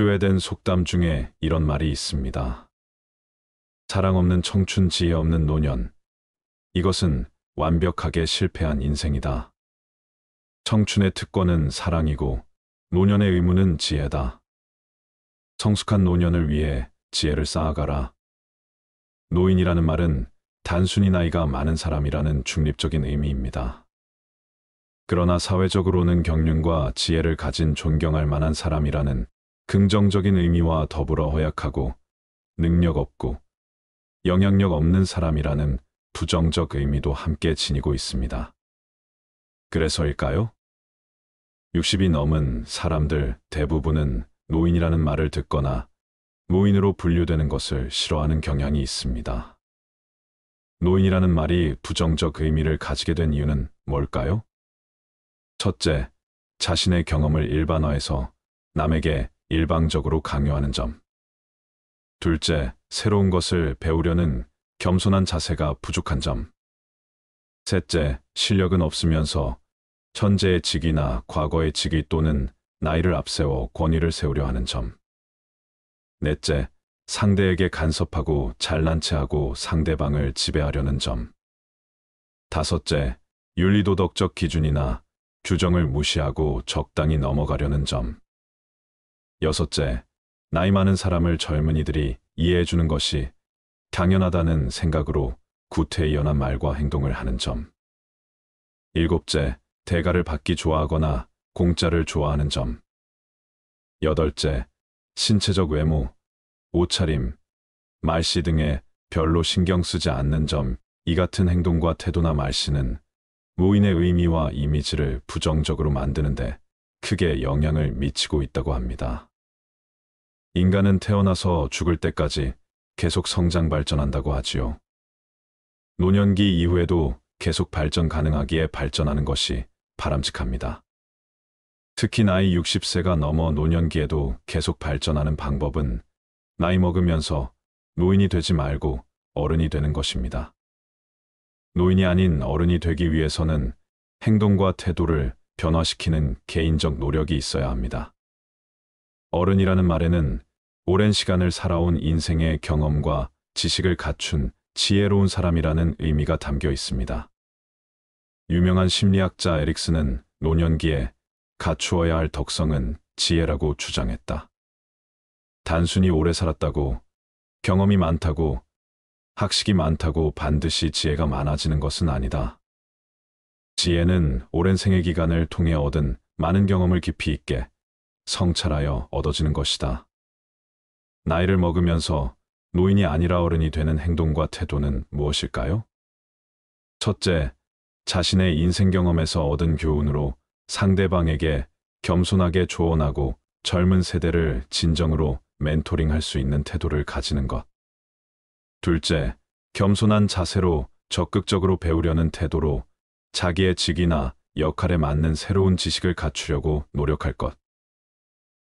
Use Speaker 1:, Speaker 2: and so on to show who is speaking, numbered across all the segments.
Speaker 1: 스웨덴 속담 중에 이런 말이 있습니다. 사랑 없는 청춘, 지혜 없는 노년. 이것은 완벽하게 실패한 인생이다. 청춘의 특권은 사랑이고 노년의 의무는 지혜다. 성숙한 노년을 위해 지혜를 쌓아가라. 노인이라는 말은 단순히 나이가 많은 사람이라는 중립적인 의미입니다. 그러나 사회적으로는 경륜과 지혜를 가진 존경할 만한 사람이라는 긍정적인 의미와 더불어 허약하고 능력 없고 영향력 없는 사람이라는 부정적 의미도 함께 지니고 있습니다. 그래서일까요? 60이 넘은 사람들 대부분은 노인이라는 말을 듣거나 노인으로 분류되는 것을 싫어하는 경향이 있습니다. 노인이라는 말이 부정적 의미를 가지게 된 이유는 뭘까요? 첫째, 자신의 경험을 일반화해서 남에게 일방적으로 강요하는 점. 둘째, 새로운 것을 배우려는 겸손한 자세가 부족한 점. 셋째, 실력은 없으면서 현재의 직위나 과거의 직위 또는 나이를 앞세워 권위를 세우려 하는 점. 넷째, 상대에게 간섭하고 잘난 체하고 상대방을 지배하려는 점. 다섯째, 윤리도덕적 기준이나 규정을 무시하고 적당히 넘어가려는 점. 여섯째, 나이 많은 사람을 젊은이들이 이해해주는 것이 당연하다는 생각으로 구태의연한 말과 행동을 하는 점. 일곱째, 대가를 받기 좋아하거나 공짜를 좋아하는 점. 여덟째, 신체적 외모, 옷차림, 말씨 등에 별로 신경 쓰지 않는 점, 이 같은 행동과 태도나 말씨는 무인의 의미와 이미지를 부정적으로 만드는데 크게 영향을 미치고 있다고 합니다. 인간은 태어나서 죽을 때까지 계속 성장 발전한다고 하지요. 노년기 이후에도 계속 발전 가능하기에 발전하는 것이 바람직합니다. 특히 나이 60세가 넘어 노년기에도 계속 발전하는 방법은 나이 먹으면서 노인이 되지 말고 어른이 되는 것입니다. 노인이 아닌 어른이 되기 위해서는 행동과 태도를 변화시키는 개인적 노력이 있어야 합니다. 어른이라는 말에는 오랜 시간을 살아온 인생의 경험과 지식을 갖춘 지혜로운 사람이라는 의미가 담겨 있습니다. 유명한 심리학자 에릭스는 노년기에 갖추어야 할 덕성은 지혜라고 주장했다. 단순히 오래 살았다고, 경험이 많다고, 학식이 많다고 반드시 지혜가 많아지는 것은 아니다. 지혜는 오랜 생애 기간을 통해 얻은 많은 경험을 깊이 있게 성찰하여 얻어지는 것이다. 나이를 먹으면서 노인이 아니라 어른이 되는 행동과 태도는 무엇일까요? 첫째, 자신의 인생 경험에서 얻은 교훈으로 상대방에게 겸손하게 조언하고 젊은 세대를 진정으로 멘토링할 수 있는 태도를 가지는 것. 둘째, 겸손한 자세로 적극적으로 배우려는 태도로 자기의 직이나 역할에 맞는 새로운 지식을 갖추려고 노력할 것.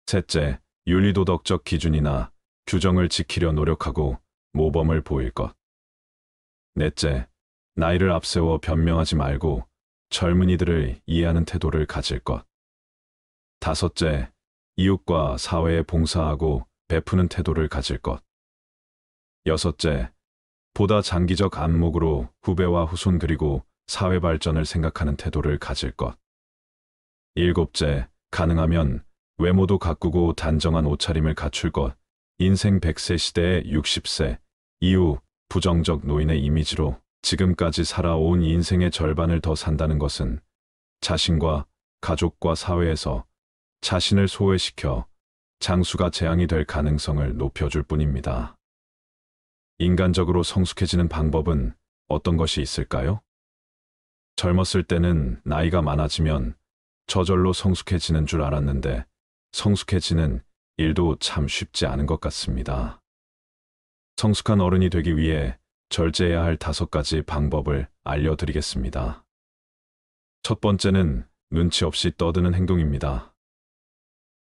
Speaker 1: 셋째, 윤리도덕적 기준이나 규정을 지키려 노력하고 모범을 보일 것. 넷째, 나이를 앞세워 변명하지 말고 젊은이들을 이해하는 태도를 가질 것. 다섯째, 이웃과 사회에 봉사하고 베푸는 태도를 가질 것. 여섯째, 보다 장기적 안목으로 후배와 후손 그리고 사회 발전을 생각하는 태도를 가질 것. 일곱째, 가능하면 외모도 가꾸고 단정한 옷차림을 갖출 것, 인생 100세 시대의 60세, 이후 부정적 노인의 이미지로 지금까지 살아온 인생의 절반을 더 산다는 것은 자신과 가족과 사회에서 자신을 소외시켜 장수가 재앙이 될 가능성을 높여줄 뿐입니다. 인간적으로 성숙해지는 방법은 어떤 것이 있을까요? 젊었을 때는 나이가 많아지면 저절로 성숙해지는 줄 알았는데 성숙해지는 일도 참 쉽지 않은 것 같습니다. 성숙한 어른이 되기 위해 절제해야 할 다섯 가지 방법을 알려드리겠습니다. 첫 번째는 눈치 없이 떠드는 행동입니다.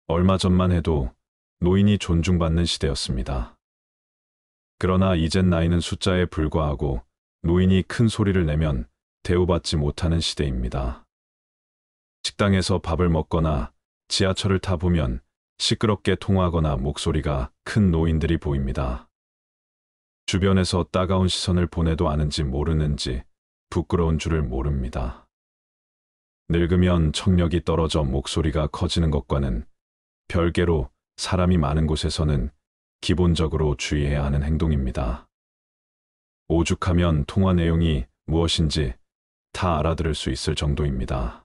Speaker 1: 얼마 전만 해도 노인이 존중받는 시대였습니다. 그러나 이젠 나이는 숫자에 불과하고 노인이 큰 소리를 내면 대우받지 못하는 시대입니다. 식당에서 밥을 먹거나 지하철을 타보면 시끄럽게 통하거나 목소리가 큰 노인들이 보입니다. 주변에서 따가운 시선을 보내도 아는지 모르는지 부끄러운 줄을 모릅니다. 늙으면 청력이 떨어져 목소리가 커지는 것과는 별개로 사람이 많은 곳에서는 기본적으로 주의해야 하는 행동입니다. 오죽하면 통화 내용이 무엇인지 다 알아들을 수 있을 정도입니다.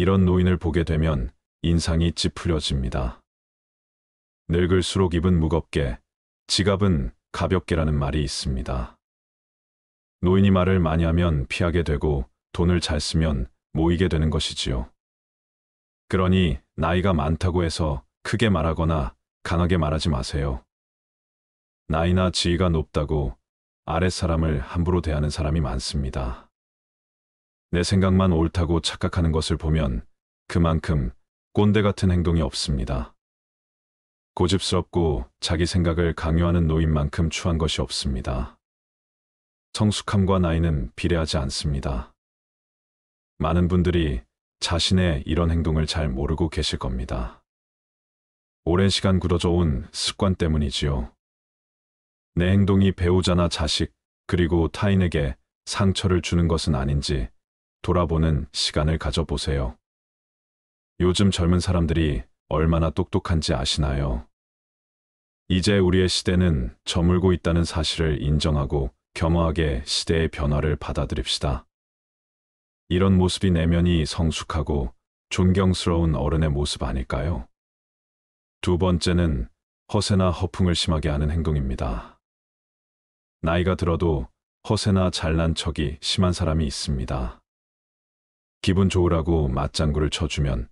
Speaker 1: 이런 노인을 보게 되면 인상이 찌푸려집니다. 늙을수록 입은 무겁게, 지갑은 가볍게라는 말이 있습니다. 노인이 말을 많이 하면 피하게 되고 돈을 잘 쓰면 모이게 되는 것이지요. 그러니 나이가 많다고 해서 크게 말하거나 강하게 말하지 마세요. 나이나 지위가 높다고 아랫사람을 함부로 대하는 사람이 많습니다. 내 생각만 옳다고 착각하는 것을 보면 그만큼 꼰대 같은 행동이 없습니다. 고집스럽고 자기 생각을 강요하는 노인만큼 추한 것이 없습니다. 성숙함과 나이는 비례하지 않습니다. 많은 분들이 자신의 이런 행동을 잘 모르고 계실 겁니다. 오랜 시간 굳어져 온 습관 때문이지요. 내 행동이 배우자나 자식, 그리고 타인에게 상처를 주는 것은 아닌지 돌아보는 시간을 가져보세요. 요즘 젊은 사람들이 얼마나 똑똑한지 아시나요? 이제 우리의 시대는 저물고 있다는 사실을 인정하고 겸허하게 시대의 변화를 받아들입시다. 이런 모습이 내면이 성숙하고 존경스러운 어른의 모습 아닐까요? 두 번째는 허세나 허풍을 심하게 하는 행동입니다. 나이가 들어도 허세나 잘난 척이 심한 사람이 있습니다. 기분 좋으라고 맞장구를 쳐주면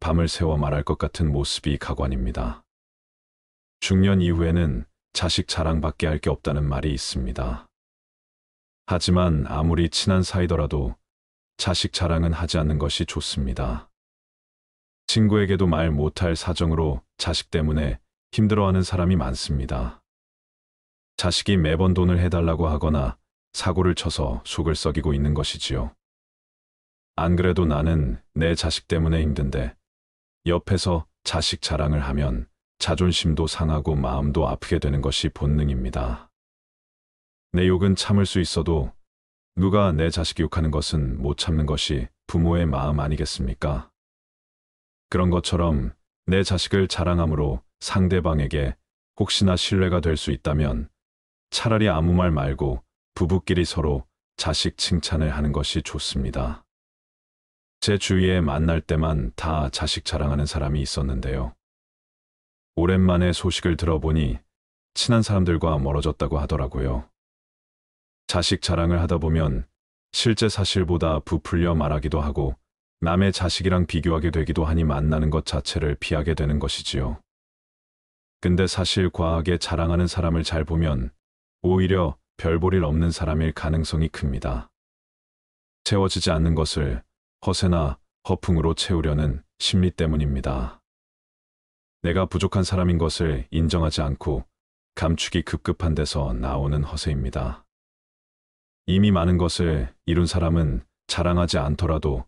Speaker 1: 밤을 새워 말할 것 같은 모습이 가관입니다. 중년 이후에는 자식 자랑밖에 할 게 없다는 말이 있습니다. 하지만 아무리 친한 사이더라도 자식 자랑은 하지 않는 것이 좋습니다. 친구에게도 말 못할 사정으로 자식 때문에 힘들어하는 사람이 많습니다. 자식이 매번 돈을 해달라고 하거나 사고를 쳐서 속을 썩이고 있는 것이지요. 안 그래도 나는 내 자식 때문에 힘든데 옆에서 자식 자랑을 하면 자존심도 상하고 마음도 아프게 되는 것이 본능입니다. 내 욕은 참을 수 있어도 누가 내 자식 욕하는 것은 못 참는 것이 부모의 마음 아니겠습니까? 그런 것처럼 내 자식을 자랑함으로 상대방에게 혹시나 신뢰가 될 수 있다면 차라리 아무 말 말고 부부끼리 서로 자식 칭찬을 하는 것이 좋습니다. 제 주위에 만날 때만 다 자식 자랑하는 사람이 있었는데요. 오랜만에 소식을 들어보니 친한 사람들과 멀어졌다고 하더라고요. 자식 자랑을 하다 보면 실제 사실보다 부풀려 말하기도 하고 남의 자식이랑 비교하게 되기도 하니 만나는 것 자체를 피하게 되는 것이지요. 근데 사실 과하게 자랑하는 사람을 잘 보면 오히려 별볼일 없는 사람일 가능성이 큽니다. 채워지지 않는 것을 허세나 허풍으로 채우려는 심리 때문입니다. 내가 부족한 사람인 것을 인정하지 않고 감축이 급급한 데서 나오는 허세입니다. 이미 많은 것을 이룬 사람은 자랑하지 않더라도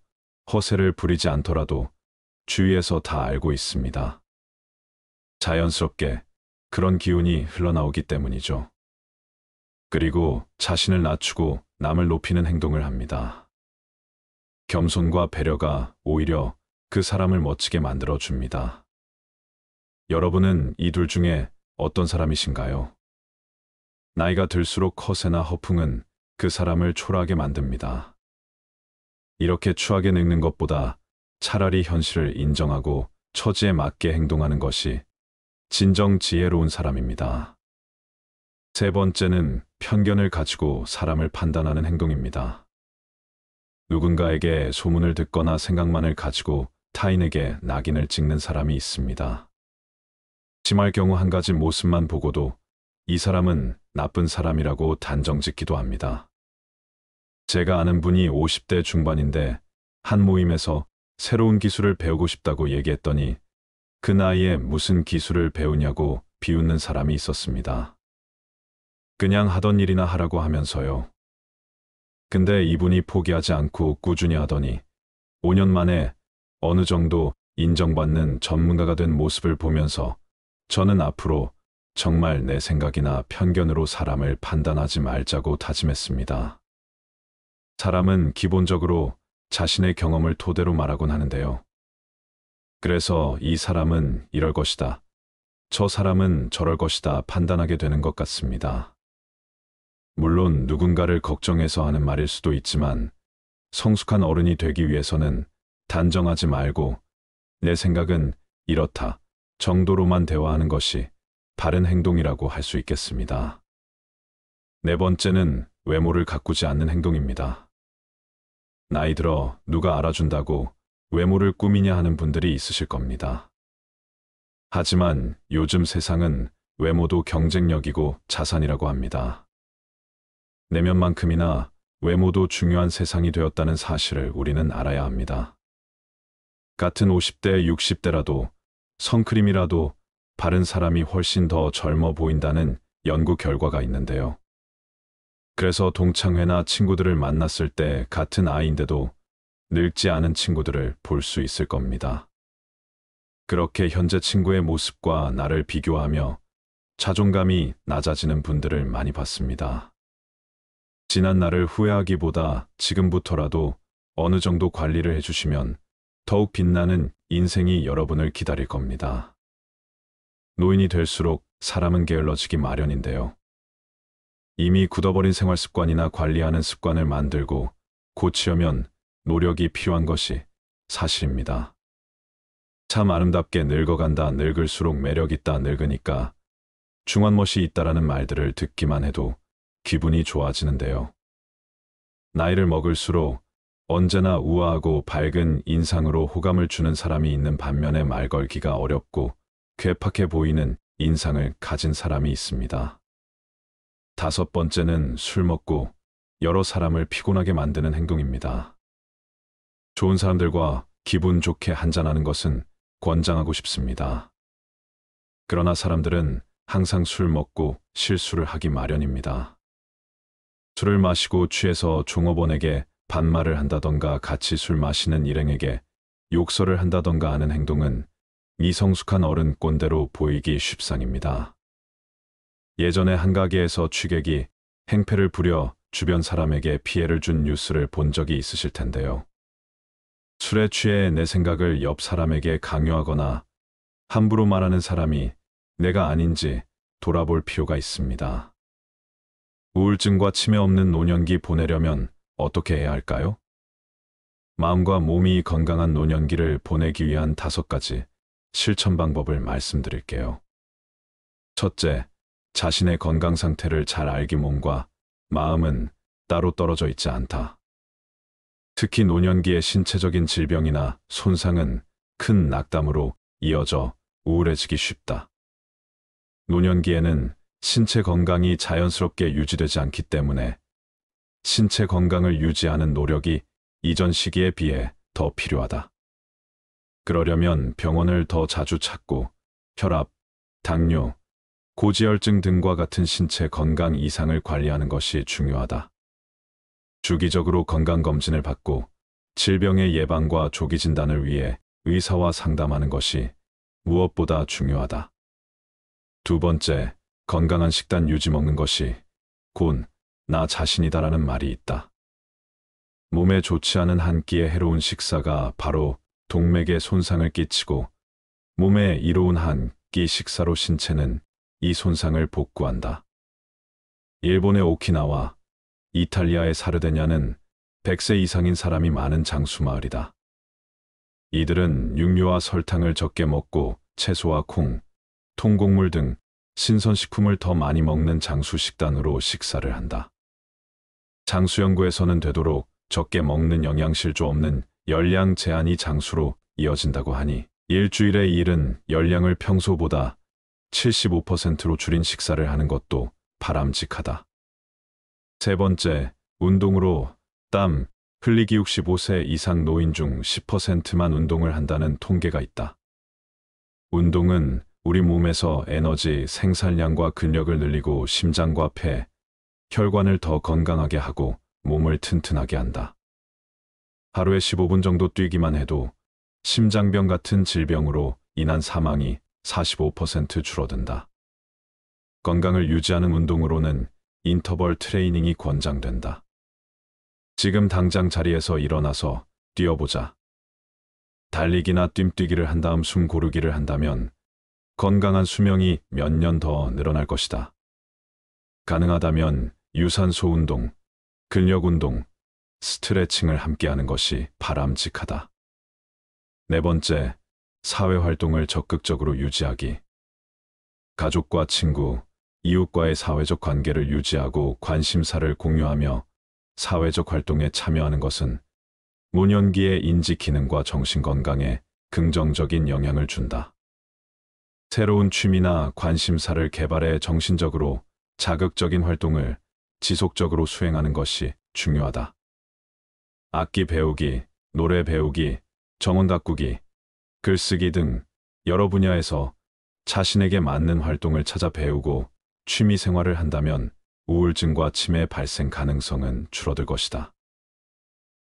Speaker 1: 허세를 부리지 않더라도 주위에서 다 알고 있습니다. 자연스럽게 그런 기운이 흘러나오기 때문이죠. 그리고 자신을 낮추고 남을 높이는 행동을 합니다. 겸손과 배려가 오히려 그 사람을 멋지게 만들어 줍니다. 여러분은 이 둘 중에 어떤 사람이신가요? 나이가 들수록 허세나 허풍은 그 사람을 초라하게 만듭니다. 이렇게 추하게 늙는 것보다 차라리 현실을 인정하고 처지에 맞게 행동하는 것이 진정 지혜로운 사람입니다. 세 번째는 편견을 가지고 사람을 판단하는 행동입니다. 누군가에게 소문을 듣거나 생각만을 가지고 타인에게 낙인을 찍는 사람이 있습니다. 심할 경우 한 가지 모습만 보고도 이 사람은 나쁜 사람이라고 단정 짓기도 합니다. 제가 아는 분이 50대 중반인데 한 모임에서 새로운 기술을 배우고 싶다고 얘기했더니 그 나이에 무슨 기술을 배우냐고 비웃는 사람이 있었습니다. 그냥 하던 일이나 하라고 하면서요. 근데 이분이 포기하지 않고 꾸준히 하더니 5년 만에 어느 정도 인정받는 전문가가 된 모습을 보면서 저는 앞으로 정말 내 생각이나 편견으로 사람을 판단하지 말자고 다짐했습니다. 사람은 기본적으로 자신의 경험을 토대로 말하곤 하는데요. 그래서 이 사람은 이럴 것이다. 저 사람은 저럴 것이다 판단하게 되는 것 같습니다. 물론 누군가를 걱정해서 하는 말일 수도 있지만 성숙한 어른이 되기 위해서는 단정하지 말고 내 생각은 이렇다 정도로만 대화하는 것이 바른 행동이라고 할 수 있겠습니다. 네 번째는 외모를 가꾸지 않는 행동입니다. 나이 들어 누가 알아준다고 외모를 꾸미냐 하는 분들이 있으실 겁니다. 하지만 요즘 세상은 외모도 경쟁력이고 자산이라고 합니다. 내면만큼이나 외모도 중요한 세상이 되었다는 사실을 우리는 알아야 합니다. 같은 50대, 60대라도 선크림이라도 바른 사람이 훨씬 더 젊어 보인다는 연구 결과가 있는데요. 그래서 동창회나 친구들을 만났을 때 같은 아이인데도 늙지 않은 친구들을 볼 수 있을 겁니다. 그렇게 현재 친구의 모습과 나를 비교하며 자존감이 낮아지는 분들을 많이 봤습니다. 지난 날을 후회하기보다 지금부터라도 어느 정도 관리를 해주시면 더욱 빛나는 인생이 여러분을 기다릴 겁니다. 노인이 될수록 사람은 게을러지기 마련인데요. 이미 굳어버린 생활 습관이나 관리하는 습관을 만들고 고치려면 노력이 필요한 것이 사실입니다. 참 아름답게 늙어간다 늙을수록 매력 있다 늙으니까 중한 멋이 있다라는 말들을 듣기만 해도 기분이 좋아지는데요. 나이를 먹을수록 언제나 우아하고 밝은 인상으로 호감을 주는 사람이 있는 반면에 말 걸기가 어렵고 괴팍해 보이는 인상을 가진 사람이 있습니다. 다섯 번째는 술 먹고 여러 사람을 피곤하게 만드는 행동입니다. 좋은 사람들과 기분 좋게 한잔하는 것은 권장하고 싶습니다. 그러나 사람들은 항상 술 먹고 실수를 하기 마련입니다. 술을 마시고 취해서 종업원에게 반말을 한다던가 같이 술 마시는 일행에게 욕설을 한다던가 하는 행동은 미성숙한 어른 꼰대로 보이기 쉽상입니다. 예전에 한 가게에서 취객이 행패를 부려 주변 사람에게 피해를 준 뉴스를 본 적이 있으실 텐데요. 술에 취해 내 생각을 옆 사람에게 강요하거나 함부로 말하는 사람이 내가 아닌지 돌아볼 필요가 있습니다. 우울증과 치매 없는 노년기 보내려면 어떻게 해야 할까요? 마음과 몸이 건강한 노년기를 보내기 위한 다섯 가지 실천 방법을 말씀드릴게요. 첫째, 자신의 건강 상태를 잘 알기 몸과 마음은 따로 떨어져 있지 않다. 특히 노년기의 신체적인 질병이나 손상은 큰 낙담으로 이어져 우울해지기 쉽다. 노년기에는 신체 건강이 자연스럽게 유지되지 않기 때문에 신체 건강을 유지하는 노력이 이전 시기에 비해 더 필요하다. 그러려면 병원을 더 자주 찾고 혈압, 당뇨, 고지혈증 등과 같은 신체 건강 이상을 관리하는 것이 중요하다. 주기적으로 건강검진을 받고 질병의 예방과 조기 진단을 위해 의사와 상담하는 것이 무엇보다 중요하다. 두 번째, 건강한 식단 유지 먹는 것이 곧 나 자신이다라는 말이 있다. 몸에 좋지 않은 한 끼의 해로운 식사가 바로 동맥에 손상을 끼치고 몸에 이로운 한 끼 식사로 신체는 이 손상을 복구한다. 일본의 오키나와 이탈리아의 사르데냐는 100세 이상인 사람이 많은 장수마을이다. 이들은 육류와 설탕을 적게 먹고 채소와 콩, 통곡물 등 신선식품을 더 많이 먹는 장수식단으로 식사를 한다. 장수연구에서는 되도록 적게 먹는 영양실조 없는 열량 제한이 장수로 이어진다고 하니 일주일에 일은 열량을 평소보다 75%로 줄인 식사를 하는 것도 바람직하다. 세 번째, 운동으로 땀, 흘리기 65세 이상 노인 중 10%만 운동을 한다는 통계가 있다. 운동은 우리 몸에서 에너지, 생산량과 근력을 늘리고 심장과 폐, 혈관을 더 건강하게 하고 몸을 튼튼하게 한다. 하루에 15분 정도 뛰기만 해도 심장병 같은 질병으로 인한 사망이 45% 줄어든다. 건강을 유지하는 운동으로는 인터벌 트레이닝이 권장된다. 지금 당장 자리에서 일어나서 뛰어보자. 달리기나 뜀뛰기를 한 다음 숨 고르기를 한다면 건강한 수명이 몇 년 더 늘어날 것이다. 가능하다면 유산소 운동, 근력 운동, 스트레칭을 함께하는 것이 바람직하다. 네 번째, 사회활동을 적극적으로 유지하기. 가족과 친구, 이웃과의 사회적 관계를 유지하고 관심사를 공유하며 사회적 활동에 참여하는 것은 노년기의 인지 기능과 정신 건강에 긍정적인 영향을 준다. 새로운 취미나 관심사를 개발해 정신적으로 자극적인 활동을 지속적으로 수행하는 것이 중요하다. 악기 배우기, 노래 배우기, 정원 가꾸기, 글쓰기 등 여러 분야에서 자신에게 맞는 활동을 찾아 배우고 취미 생활을 한다면 우울증과 치매 발생 가능성은 줄어들 것이다.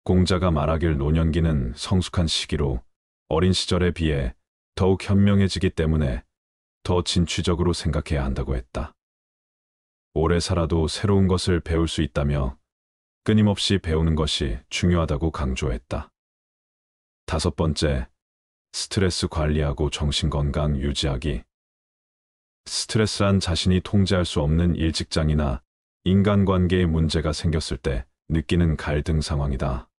Speaker 1: 공자가 말하길 노년기는 성숙한 시기로 어린 시절에 비해 더욱 현명해지기 때문에 더 진취적으로 생각해야 한다고 했다. 오래 살아도 새로운 것을 배울 수 있다며 끊임없이 배우는 것이 중요하다고 강조했다. 다섯 번째, 스트레스 관리하고 정신건강 유지하기. 스트레스란 자신이 통제할 수 없는 일직장이나 인간관계에 문제가 생겼을 때 느끼는 갈등 상황이다.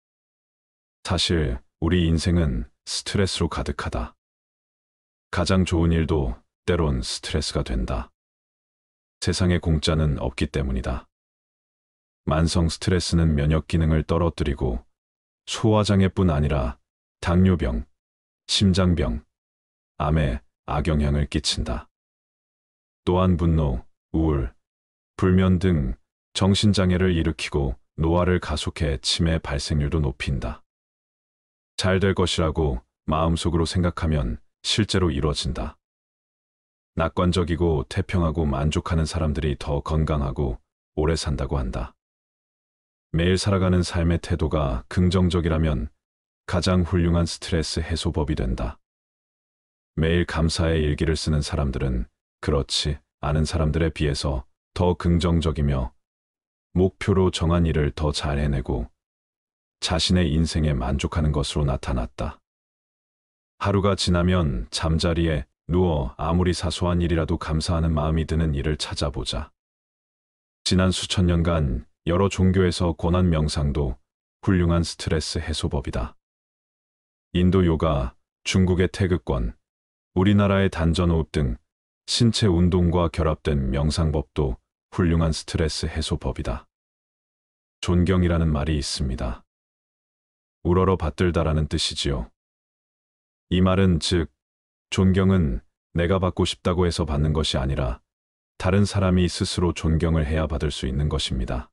Speaker 1: 사실 우리 인생은 스트레스로 가득하다. 가장 좋은 일도 때론 스트레스가 된다. 세상에 공짜는 없기 때문이다. 만성 스트레스는 면역 기능을 떨어뜨리고 소화장애뿐 아니라 당뇨병, 심장병, 암에 악영향을 끼친다. 또한 분노, 우울, 불면 등 정신장애를 일으키고 노화를 가속해 치매 발생률도 높인다. 잘 될 것이라고 마음속으로 생각하면 실제로 이루어진다. 낙관적이고 태평하고 만족하는 사람들이 더 건강하고 오래 산다고 한다. 매일 살아가는 삶의 태도가 긍정적이라면 가장 훌륭한 스트레스 해소법이 된다. 매일 감사의 일기를 쓰는 사람들은 그렇지 않은 사람들에 비해서 더 긍정적이며 목표로 정한 일을 더 잘 해내고 자신의 인생에 만족하는 것으로 나타났다. 하루가 지나면 잠자리에 누워 아무리 사소한 일이라도 감사하는 마음이 드는 일을 찾아보자. 지난 수천 년간 여러 종교에서 권한 명상도 훌륭한 스트레스 해소법이다. 인도 요가, 중국의 태극권, 우리나라의 단전호흡 등 신체 운동과 결합된 명상법도 훌륭한 스트레스 해소법이다. 존경이라는 말이 있습니다. 우러러 받들다라는 뜻이지요. 이 말은 즉 존경은 내가 받고 싶다고 해서 받는 것이 아니라 다른 사람이 스스로 존경을 해야 받을 수 있는 것입니다.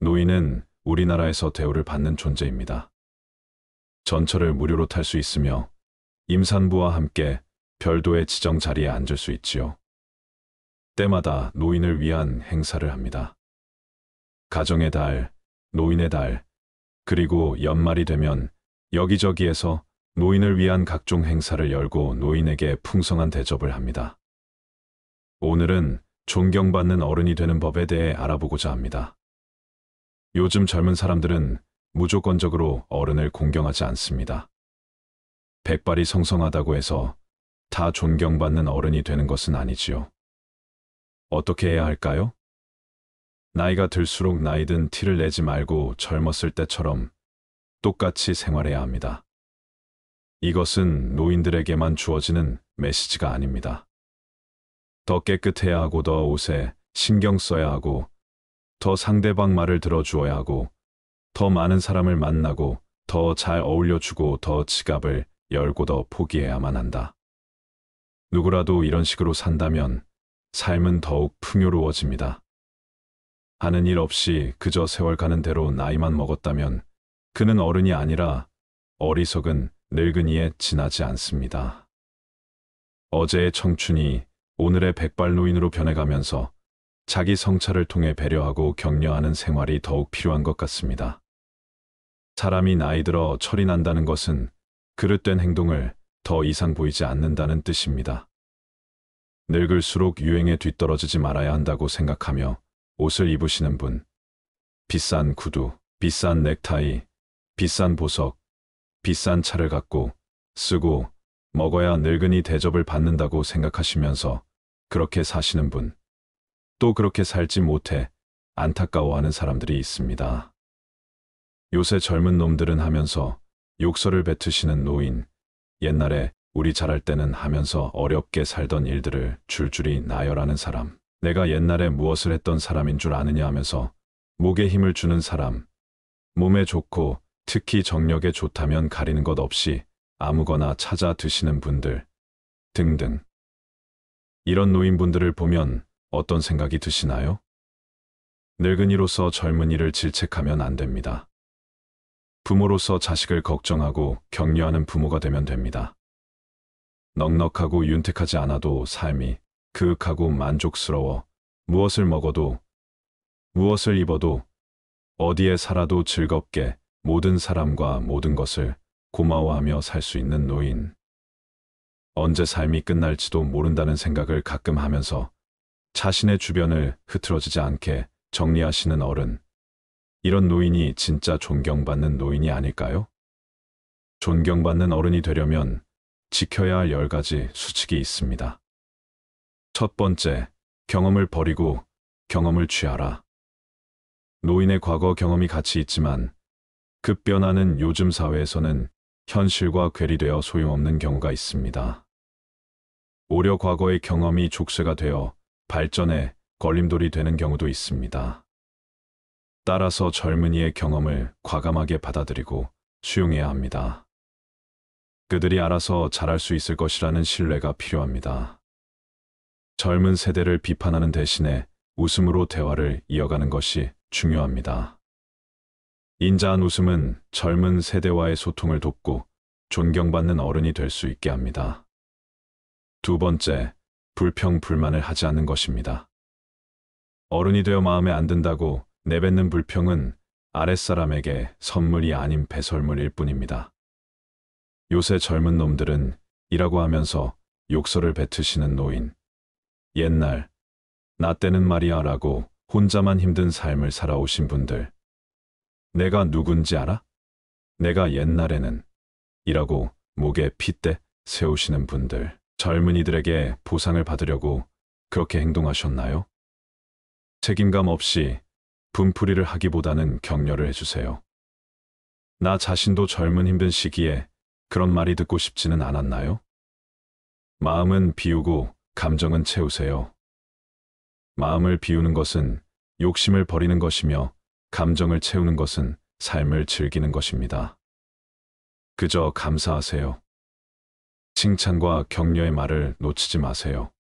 Speaker 1: 노인은 우리나라에서 대우를 받는 존재입니다. 전철을 무료로 탈 수 있으며 임산부와 함께 별도의 지정 자리에 앉을 수 있지요. 때마다 노인을 위한 행사를 합니다. 가정의 달, 노인의 달, 그리고 연말이 되면 여기저기에서 노인을 위한 각종 행사를 열고 노인에게 풍성한 대접을 합니다. 오늘은 존경받는 어른이 되는 법에 대해 알아보고자 합니다. 요즘 젊은 사람들은 무조건적으로 어른을 공경하지 않습니다. 백발이 성성하다고 해서 다 존경받는 어른이 되는 것은 아니지요. 어떻게 해야 할까요? 나이가 들수록 나이든 티를 내지 말고 젊었을 때처럼 똑같이 생활해야 합니다. 이것은 노인들에게만 주어지는 메시지가 아닙니다. 더 깨끗해야 하고 더 옷에 신경 써야 하고 더 상대방 말을 들어주어야 하고 더 많은 사람을 만나고 더 잘 어울려주고 더 지갑을 열고 더 포기해야만 한다. 누구라도 이런 식으로 산다면 삶은 더욱 풍요로워집니다. 하는 일 없이 그저 세월 가는 대로 나이만 먹었다면 그는 어른이 아니라 어리석은 늙은이에 지나지 않습니다. 어제의 청춘이 오늘의 백발 노인으로 변해가면서 자기 성찰을 통해 배려하고 격려하는 생활이 더욱 필요한 것 같습니다. 사람이 나이 들어 철이 난다는 것은 그릇된 행동을 더 이상 보이지 않는다는 뜻입니다. 늙을수록 유행에 뒤떨어지지 말아야 한다고 생각하며 옷을 입으시는 분, 비싼 구두, 비싼 넥타이, 비싼 보석, 비싼 차를 갖고 쓰고 먹어야 늙은이 대접을 받는다고 생각하시면서 그렇게 사시는 분, 또 그렇게 살지 못해 안타까워하는 사람들이 있습니다. 요새 젊은 놈들은 하면서 욕설을 뱉으시는 노인, 옛날에 우리 자랄 때는 하면서 어렵게 살던 일들을 줄줄이 나열하는 사람, 내가 옛날에 무엇을 했던 사람인 줄 아느냐 하면서 목에 힘을 주는 사람, 몸에 좋고 특히 정력에 좋다면 가리는 것 없이 아무거나 찾아 드시는 분들 등등. 이런 노인분들을 보면 어떤 생각이 드시나요? 늙은이로서 젊은이를 질책하면 안 됩니다. 부모로서 자식을 걱정하고 격려하는 부모가 되면 됩니다. 넉넉하고 윤택하지 않아도 삶이 그윽하고 만족스러워 무엇을 먹어도 무엇을 입어도 어디에 살아도 즐겁게 모든 사람과 모든 것을 고마워하며 살 수 있는 노인. 언제 삶이 끝날지도 모른다는 생각을 가끔 하면서 자신의 주변을 흐트러지지 않게 정리하시는 어른. 이런 노인이 진짜 존경받는 노인이 아닐까요? 존경받는 어른이 되려면 지켜야 할 열 가지 수칙이 있습니다. 첫 번째, 경험을 버리고 경험을 취하라. 노인의 과거 경험이 같이 있지만 급변하는 요즘 사회에서는 현실과 괴리되어 소용없는 경우가 있습니다. 오려 과거의 경험이 족쇄가 되어 발전에 걸림돌이 되는 경우도 있습니다. 따라서 젊은이의 경험을 과감하게 받아들이고 수용해야 합니다. 그들이 알아서 잘할 수 있을 것이라는 신뢰가 필요합니다. 젊은 세대를 비판하는 대신에 웃음으로 대화를 이어가는 것이 중요합니다. 인자한 웃음은 젊은 세대와의 소통을 돕고 존경받는 어른이 될 수 있게 합니다. 두 번째, 불평 불만을 하지 않는 것입니다. 어른이 되어 마음에 안 든다고 내뱉는 불평은 아랫사람에게 선물이 아닌 배설물일 뿐입니다. 요새 젊은 놈들은 이라고 하면서 욕설을 뱉으시는 노인. 옛날, 나 때는 말이야 라고 혼자만 힘든 삶을 살아오신 분들. 내가 누군지 알아? 내가 옛날에는 이라고 목에 핏대 세우시는 분들, 젊은이들에게 보상을 받으려고 그렇게 행동하셨나요? 책임감 없이 분풀이를 하기보다는 격려를 해주세요. 나 자신도 젊은 힘든 시기에 그런 말이 듣고 싶지는 않았나요? 마음은 비우고 감정은 채우세요. 마음을 비우는 것은 욕심을 버리는 것이며 감정을 채우는 것은 삶을 즐기는 것입니다. 그저 감사하세요. 칭찬과 격려의 말을 놓치지 마세요.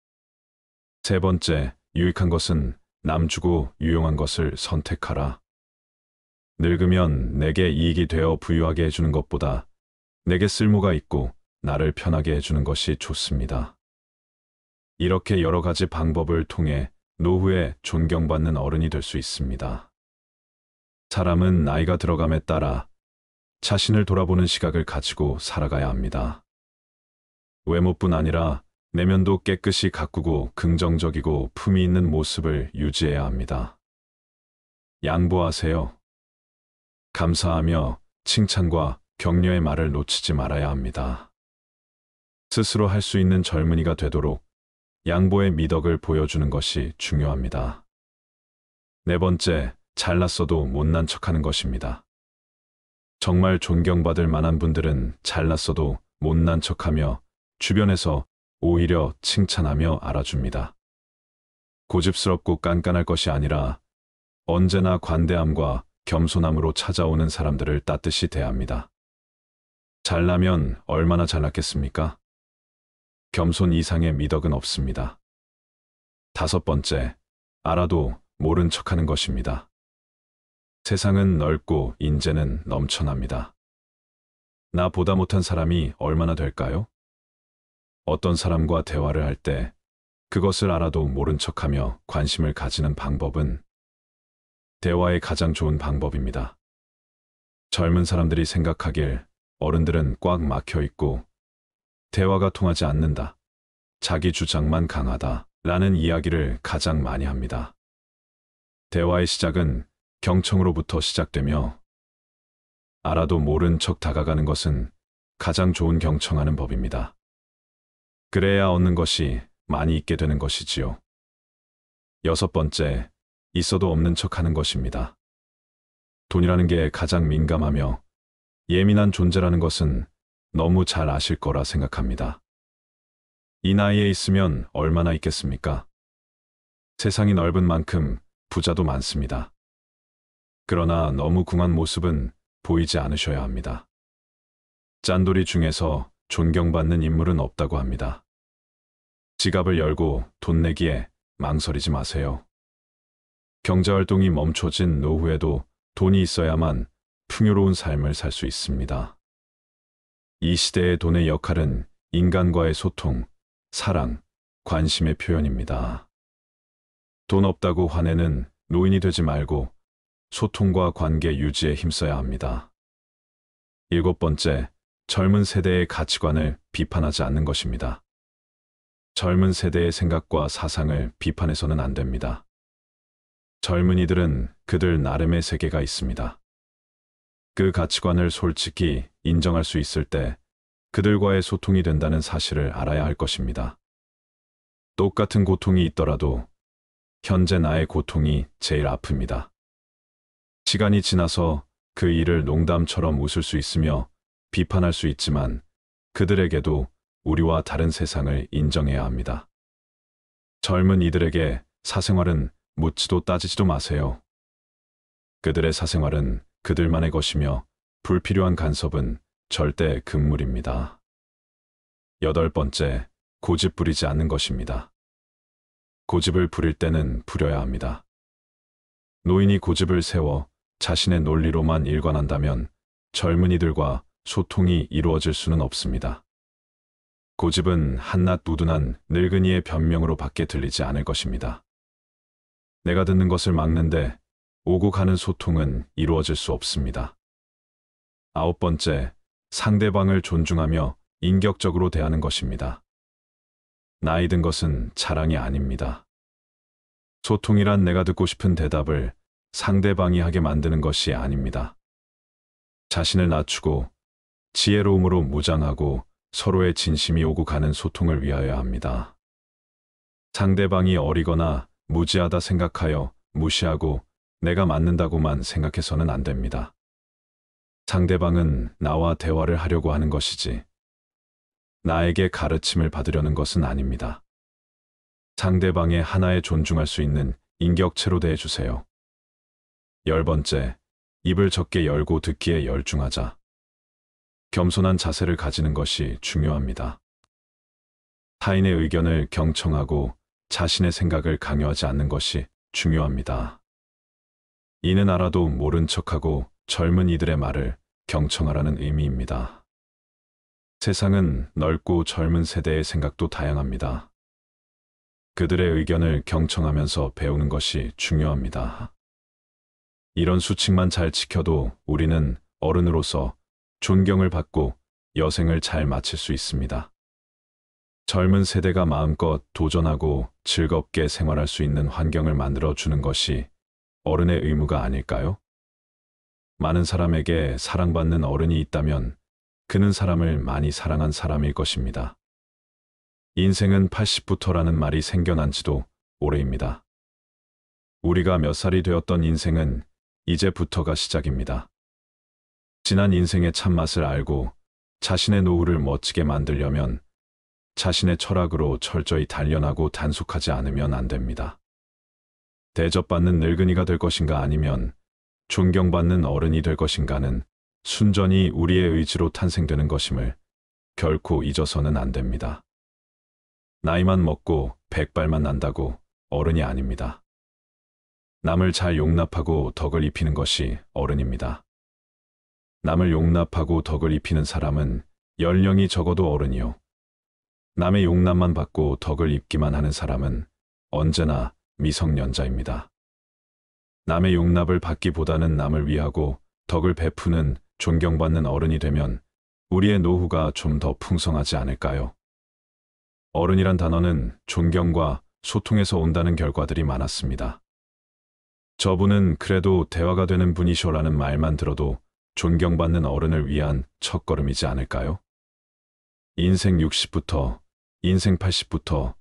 Speaker 1: 세 번째, 유익한 것은 남 주고 유용한 것을 선택하라. 늙으면 내게 이익이 되어 부유하게 해주는 것보다 내게 쓸모가 있고 나를 편하게 해주는 것이 좋습니다. 이렇게 여러 가지 방법을 통해 노후에 존경받는 어른이 될 수 있습니다. 사람은 나이가 들어감에 따라 자신을 돌아보는 시각을 가지고 살아가야 합니다. 외모뿐 아니라 내면도 깨끗이 가꾸고 긍정적이고 품이 있는 모습을 유지해야 합니다. 양보하세요. 감사하며 칭찬과 격려의 말을 놓치지 말아야 합니다. 스스로 할 수 있는 젊은이가 되도록 양보의 미덕을 보여주는 것이 중요합니다. 네 번째, 잘났어도 못난 척하는 것입니다. 정말 존경받을 만한 분들은 잘났어도 못난 척하며 주변에서 오히려 칭찬하며 알아줍니다. 고집스럽고 깐깐할 것이 아니라 언제나 관대함과 겸손함으로 찾아오는 사람들을 따뜻이 대합니다. 잘나면 얼마나 잘났겠습니까? 겸손 이상의 미덕은 없습니다. 다섯 번째, 알아도 모른 척하는 것입니다. 세상은 넓고 인재는 넘쳐납니다. 나 보다 못한 사람이 얼마나 될까요? 어떤 사람과 대화를 할 때 그것을 알아도 모른 척하며 관심을 가지는 방법은 대화의 가장 좋은 방법입니다. 젊은 사람들이 생각하길 어른들은 꽉 막혀 있고 대화가 통하지 않는다. 자기 주장만 강하다. 라는 이야기를 가장 많이 합니다. 대화의 시작은 경청으로부터 시작되며 알아도 모른 척 다가가는 것은 가장 좋은 경청하는 법입니다. 그래야 얻는 것이 많이 있게 되는 것이지요. 여섯 번째, 있어도 없는 척 하는 것입니다. 돈이라는 게 가장 민감하며 예민한 존재라는 것은 너무 잘 아실 거라 생각합니다. 이 나이에 있으면 얼마나 있겠습니까? 세상이 넓은 만큼 부자도 많습니다. 그러나 너무 궁한 모습은 보이지 않으셔야 합니다. 짠돌이 중에서 존경받는 인물은 없다고 합니다. 지갑을 열고 돈 내기에 망설이지 마세요. 경제활동이 멈춰진 노후에도 돈이 있어야만 풍요로운 삶을 살 수 있습니다. 이 시대의 돈의 역할은 인간과의 소통, 사랑, 관심의 표현입니다. 돈 없다고 화내는 노인이 되지 말고 소통과 관계 유지에 힘써야 합니다. 일곱 번째, 젊은 세대의 가치관을 비판하지 않는 것입니다. 젊은 세대의 생각과 사상을 비판해서는 안 됩니다. 젊은이들은 그들 나름의 세계가 있습니다. 그 가치관을 솔직히 인정할 수 있을 때 그들과의 소통이 된다는 사실을 알아야 할 것입니다. 똑같은 고통이 있더라도 현재 나의 고통이 제일 아픕니다. 시간이 지나서 그 일을 농담처럼 웃을 수 있으며 비판할 수 있지만 그들에게도 우리와 다른 세상을 인정해야 합니다. 젊은 이들에게 사생활은 묻지도 따지지도 마세요. 그들의 사생활은 그들만의 것이며 불필요한 간섭은 절대 금물입니다. 여덟 번째, 고집 부리지 않는 것입니다. 고집을 부릴 때는 부려야 합니다. 노인이 고집을 세워 자신의 논리로만 일관한다면 젊은이들과 소통이 이루어질 수는 없습니다. 고집은 한낱 우둔한 늙은이의 변명으로 밖에 들리지 않을 것입니다. 내가 듣는 것을 막는데 오고 가는 소통은 이루어질 수 없습니다. 아홉 번째, 상대방을 존중하며 인격적으로 대하는 것입니다. 나이 든 것은 자랑이 아닙니다. 소통이란 내가 듣고 싶은 대답을 상대방이 하게 만드는 것이 아닙니다. 자신을 낮추고 지혜로움으로 무장하고 서로의 진심이 오고 가는 소통을 위하여야 합니다. 상대방이 어리거나 무지하다 생각하여 무시하고 내가 맞는다고만 생각해서는 안 됩니다. 상대방은 나와 대화를 하려고 하는 것이지 나에게 가르침을 받으려는 것은 아닙니다. 상대방의 하나에 존중할 수 있는 인격체로 대해주세요. 열 번째, 입을 적게 열고 듣기에 열중하자. 겸손한 자세를 가지는 것이 중요합니다. 타인의 의견을 경청하고 자신의 생각을 강요하지 않는 것이 중요합니다. 이는 알아도 모른 척하고 젊은 이들의 말을 경청하라는 의미입니다. 세상은 넓고 젊은 세대의 생각도 다양합니다. 그들의 의견을 경청하면서 배우는 것이 중요합니다. 이런 수칙만 잘 지켜도 우리는 어른으로서 존경을 받고 여생을 잘 마칠 수 있습니다. 젊은 세대가 마음껏 도전하고 즐겁게 생활할 수 있는 환경을 만들어 주는 것이 어른의 의무가 아닐까요? 많은 사람에게 사랑받는 어른이 있다면 그는 사람을 많이 사랑한 사람일 것입니다. 인생은 80부터라는 말이 생겨난 지도 오래입니다. 우리가 몇 살이 되었던 인생은 이제부터가 시작입니다. 지난 인생의 참맛을 알고 자신의 노후를 멋지게 만들려면 자신의 철학으로 철저히 단련하고 단속하지 않으면 안 됩니다. 대접받는 늙은이가 될 것인가 아니면 존경받는 어른이 될 것인가는 순전히 우리의 의지로 탄생되는 것임을 결코 잊어서는 안 됩니다. 나이만 먹고 백발만 난다고 어른이 아닙니다. 남을 잘 용납하고 덕을 입히는 것이 어른입니다. 남을 용납하고 덕을 입히는 사람은 연령이 적어도 어른이요. 남의 용납만 받고 덕을 입기만 하는 사람은 언제나 미성년자입니다. 남의 용납을 받기보다는 남을 위하고 덕을 베푸는 존경받는 어른이 되면 우리의 노후가 좀 더 풍성하지 않을까요? 어른이란 단어는 존경과 소통에서 온다는 결과들이 많았습니다. 저분은 그래도 대화가 되는 분이셔라는 말만 들어도 존경받는 어른을 위한 첫걸음이지 않을까요? 인생 60부터 인생 80부터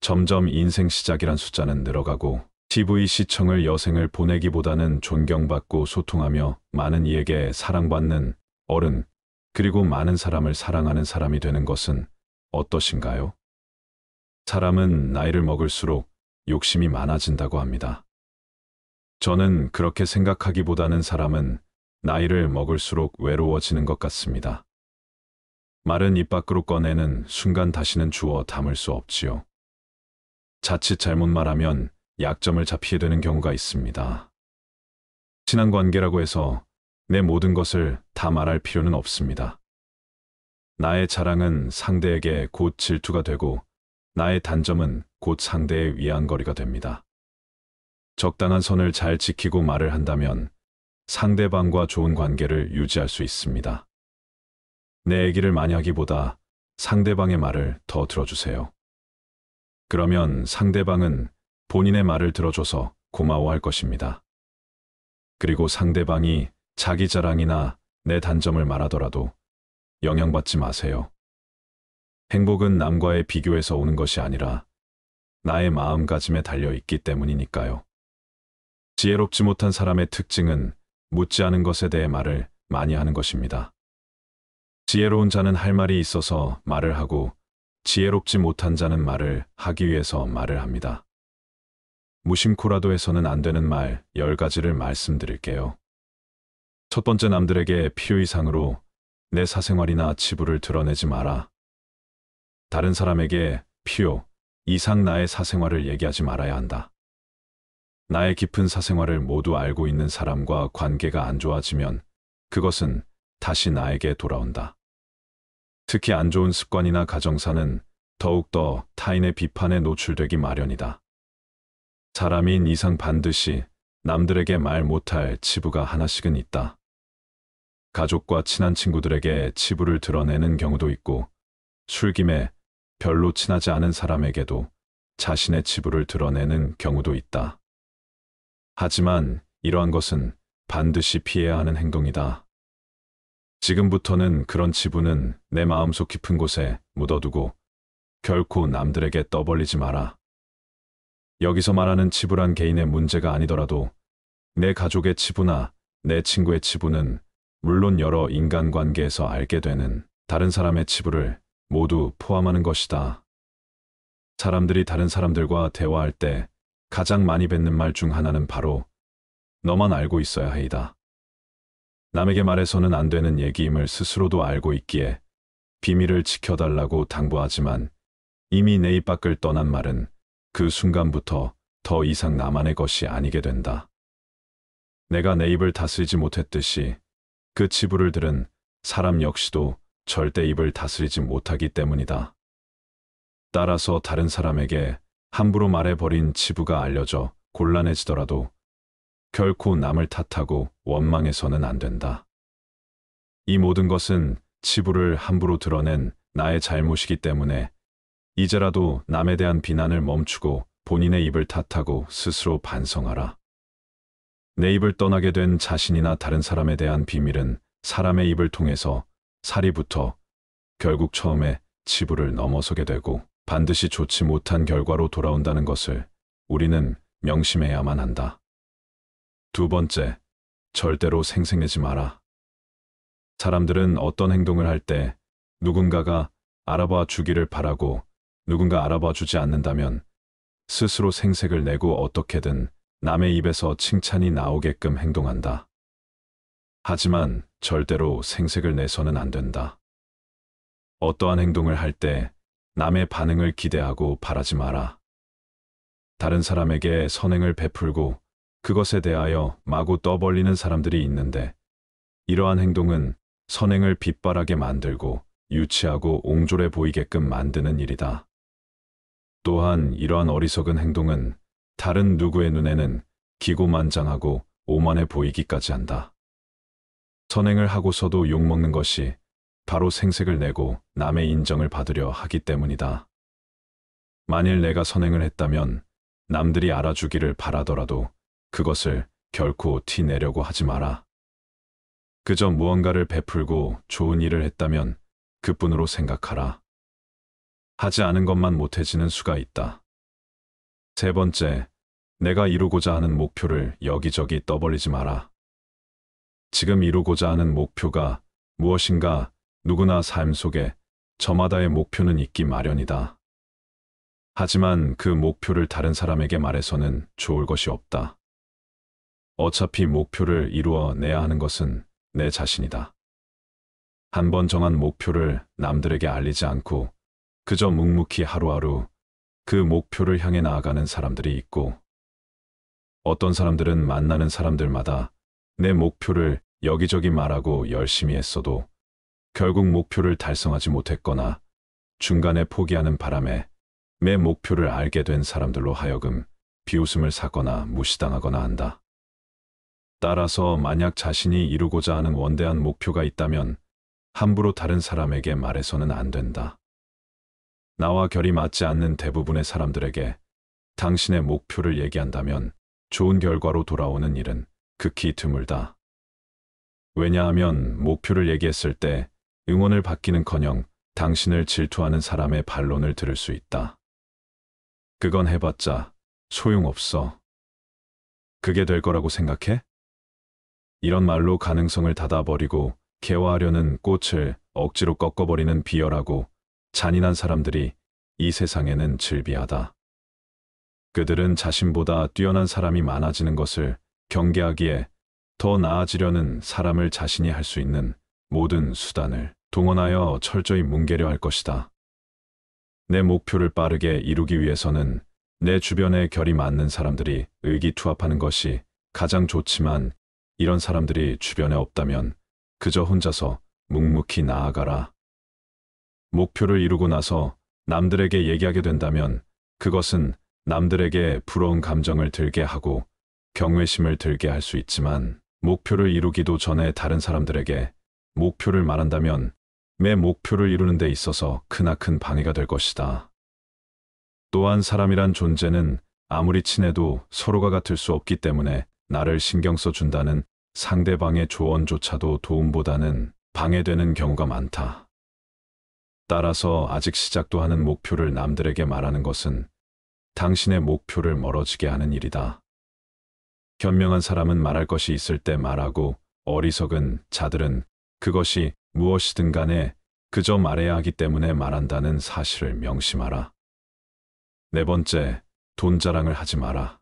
Speaker 1: 점점 인생 시작이란 숫자는 늘어가고 TV 시청을 여생을 보내기보다는 존경받고 소통하며 많은 이에게 사랑받는 어른 그리고 많은 사람을 사랑하는 사람이 되는 것은 어떠신가요? 사람은 나이를 먹을수록 욕심이 많아진다고 합니다. 저는 그렇게 생각하기보다는 사람은 나이를 먹을수록 외로워지는 것 같습니다. 말은 입 밖으로 꺼내는 순간 다시는 주워 담을 수 없지요. 자칫 잘못 말하면 약점을 잡히게 되는 경우가 있습니다. 친한 관계라고 해서 내 모든 것을 다 말할 필요는 없습니다. 나의 자랑은 상대에게 곧 질투가 되고 나의 단점은 곧 상대의 위안거리가 됩니다. 적당한 선을 잘 지키고 말을 한다면 상대방과 좋은 관계를 유지할 수 있습니다. 내 얘기를 만약이기보다 상대방의 말을 더 들어주세요. 그러면 상대방은 본인의 말을 들어줘서 고마워할 것입니다. 그리고 상대방이 자기 자랑이나 내 단점을 말하더라도 영향받지 마세요. 행복은 남과의 비교에서 오는 것이 아니라 나의 마음가짐에 달려 있기 때문이니까요. 지혜롭지 못한 사람의 특징은 묻지 않은 것에 대해 말을 많이 하는 것입니다. 지혜로운 자는 할 말이 있어서 말을 하고 지혜롭지 못한 자는 말을 하기 위해서 말을 합니다. 무심코라도 해서는 안 되는 말 10가지를 말씀드릴게요. 첫 번째 남들에게 필요 이상으로 내 사생활이나 치부를 드러내지 마라. 다른 사람에게 필요 이상 나의 사생활을 얘기하지 말아야 한다. 나의 깊은 사생활을 모두 알고 있는 사람과 관계가 안 좋아지면 그것은 다시 나에게 돌아온다. 특히 안 좋은 습관이나 가정사는 더욱더 타인의 비판에 노출되기 마련이다. 사람인 이상 반드시 남들에게 말 못할 치부가 하나씩은 있다. 가족과 친한 친구들에게 치부를 드러내는 경우도 있고 술김에 별로 친하지 않은 사람에게도 자신의 치부를 드러내는 경우도 있다. 하지만 이러한 것은 반드시 피해야 하는 행동이다. 지금부터는 그런 지분은 내 마음속 깊은 곳에 묻어두고 결코 남들에게 떠벌리지 마라. 여기서 말하는 치부란 개인의 문제가 아니더라도 내 가족의 치부나 내 친구의 치부는 물론 여러 인간관계에서 알게 되는 다른 사람의 치부를 모두 포함하는 것이다. 사람들이 다른 사람들과 대화할 때 가장 많이 뱉는 말 중 하나는 바로 너만 알고 있어야 해이다. 남에게 말해서는 안 되는 얘기임을 스스로도 알고 있기에 비밀을 지켜달라고 당부하지만 이미 내 입 밖을 떠난 말은 그 순간부터 더 이상 나만의 것이 아니게 된다. 내가 내 입을 다스리지 못했듯이 그 치부를 들은 사람 역시도 절대 입을 다스리지 못하기 때문이다. 따라서 다른 사람에게 함부로 말해버린 지부가 알려져 곤란해지더라도 결코 남을 탓하고 원망해서는 안 된다. 이 모든 것은 치부를 함부로 드러낸 나의 잘못이기 때문에 이제라도 남에 대한 비난을 멈추고 본인의 입을 탓하고 스스로 반성하라. 내 입을 떠나게 된 자신이나 다른 사람에 대한 비밀은 사람의 입을 통해서 살이 붙어 결국 처음에 치부를 넘어서게 되고 반드시 좋지 못한 결과로 돌아온다는 것을 우리는 명심해야만 한다. 두 번째, 절대로 생생해지 마라. 사람들은 어떤 행동을 할 때 누군가가 알아봐 주기를 바라고 누군가 알아봐 주지 않는다면 스스로 생색을 내고 어떻게든 남의 입에서 칭찬이 나오게끔 행동한다. 하지만 절대로 생색을 내서는 안 된다. 어떠한 행동을 할때 남의 반응을 기대하고 바라지 마라. 다른 사람에게 선행을 베풀고 그것에 대하여 마구 떠벌리는 사람들이 있는데 이러한 행동은 선행을 빛바라게 만들고 유치하고 옹졸해 보이게끔 만드는 일이다. 또한 이러한 어리석은 행동은 다른 누구의 눈에는 기고만장하고 오만해 보이기까지 한다. 선행을 하고서도 욕먹는 것이 바로 생색을 내고 남의 인정을 받으려 하기 때문이다. 만일 내가 선행을 했다면 남들이 알아주기를 바라더라도 그것을 결코 티내려고 하지 마라. 그저 무언가를 베풀고 좋은 일을 했다면 그뿐으로 생각하라. 하지 않은 것만 못해지는 수가 있다. 세 번째, 내가 이루고자 하는 목표를 여기저기 떠벌리지 마라. 지금 이루고자 하는 목표가 무엇인가 누구나 삶 속에 저마다의 목표는 있기 마련이다. 하지만 그 목표를 다른 사람에게 말해서는 좋을 것이 없다. 어차피 목표를 이루어 내야 하는 것은 내 자신이다. 한 번 정한 목표를 남들에게 알리지 않고 그저 묵묵히 하루하루 그 목표를 향해 나아가는 사람들이 있고 어떤 사람들은 만나는 사람들마다 내 목표를 여기저기 말하고 열심히 했어도 결국 목표를 달성하지 못했거나 중간에 포기하는 바람에 매 목표를 알게 된 사람들로 하여금 비웃음을 사거나 무시당하거나 한다. 따라서 만약 자신이 이루고자 하는 원대한 목표가 있다면 함부로 다른 사람에게 말해서는 안 된다. 나와 결이 맞지 않는 대부분의 사람들에게 당신의 목표를 얘기한다면 좋은 결과로 돌아오는 일은 극히 드물다. 왜냐하면 목표를 얘기했을 때 응원을 받기는커녕 당신을 질투하는 사람의 반론을 들을 수 있다. 그건 해봤자 소용없어. 그게 될 거라고 생각해? 이런 말로 가능성을 닫아버리고 개화하려는 꽃을 억지로 꺾어버리는 비열하고 잔인한 사람들이 이 세상에는 즐비하다. 그들은 자신보다 뛰어난 사람이 많아지는 것을 경계하기에 더 나아지려는 사람을 자신이 할 수 있는 모든 수단을 동원하여 철저히 뭉개려 할 것이다. 내 목표를 빠르게 이루기 위해서는 내 주변에 결이 맞는 사람들이 의기투합하는 것이 가장 좋지만 이런 사람들이 주변에 없다면 그저 혼자서 묵묵히 나아가라. 목표를 이루고 나서 남들에게 얘기하게 된다면 그것은 남들에게 부러운 감정을 들게 하고 경외심을 들게 할 수 있지만 목표를 이루기도 전에 다른 사람들에게 목표를 말한다면 매 목표를 이루는 데 있어서 크나큰 방해가 될 것이다. 또한 사람이란 존재는 아무리 친해도 서로가 같을 수 없기 때문에 나를 신경 써준다는 상대방의 조언조차도 도움보다는 방해되는 경우가 많다. 따라서 아직 시작도 하는 목표를 남들에게 말하는 것은 당신의 목표를 멀어지게 하는 일이다. 현명한 사람은 말할 것이 있을 때 말하고 어리석은 자들은 그것이 무엇이든 간에 그저 말해야 하기 때문에 말한다는 사실을 명심하라. 네 번째, 돈 자랑을 하지 마라.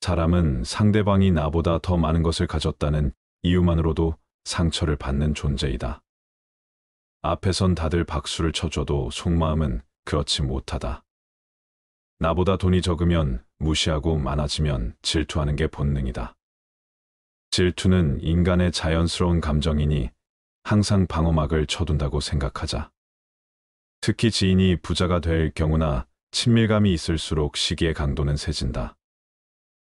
Speaker 1: 사람은 상대방이 나보다 더 많은 것을 가졌다는 이유만으로도 상처를 받는 존재이다. 앞에선 다들 박수를 쳐줘도 속마음은 그렇지 못하다. 나보다 돈이 적으면 무시하고 많아지면 질투하는 게 본능이다. 질투는 인간의 자연스러운 감정이니 항상 방어막을 쳐둔다고 생각하자. 특히 지인이 부자가 될 경우나 친밀감이 있을수록 시기의 강도는 세진다.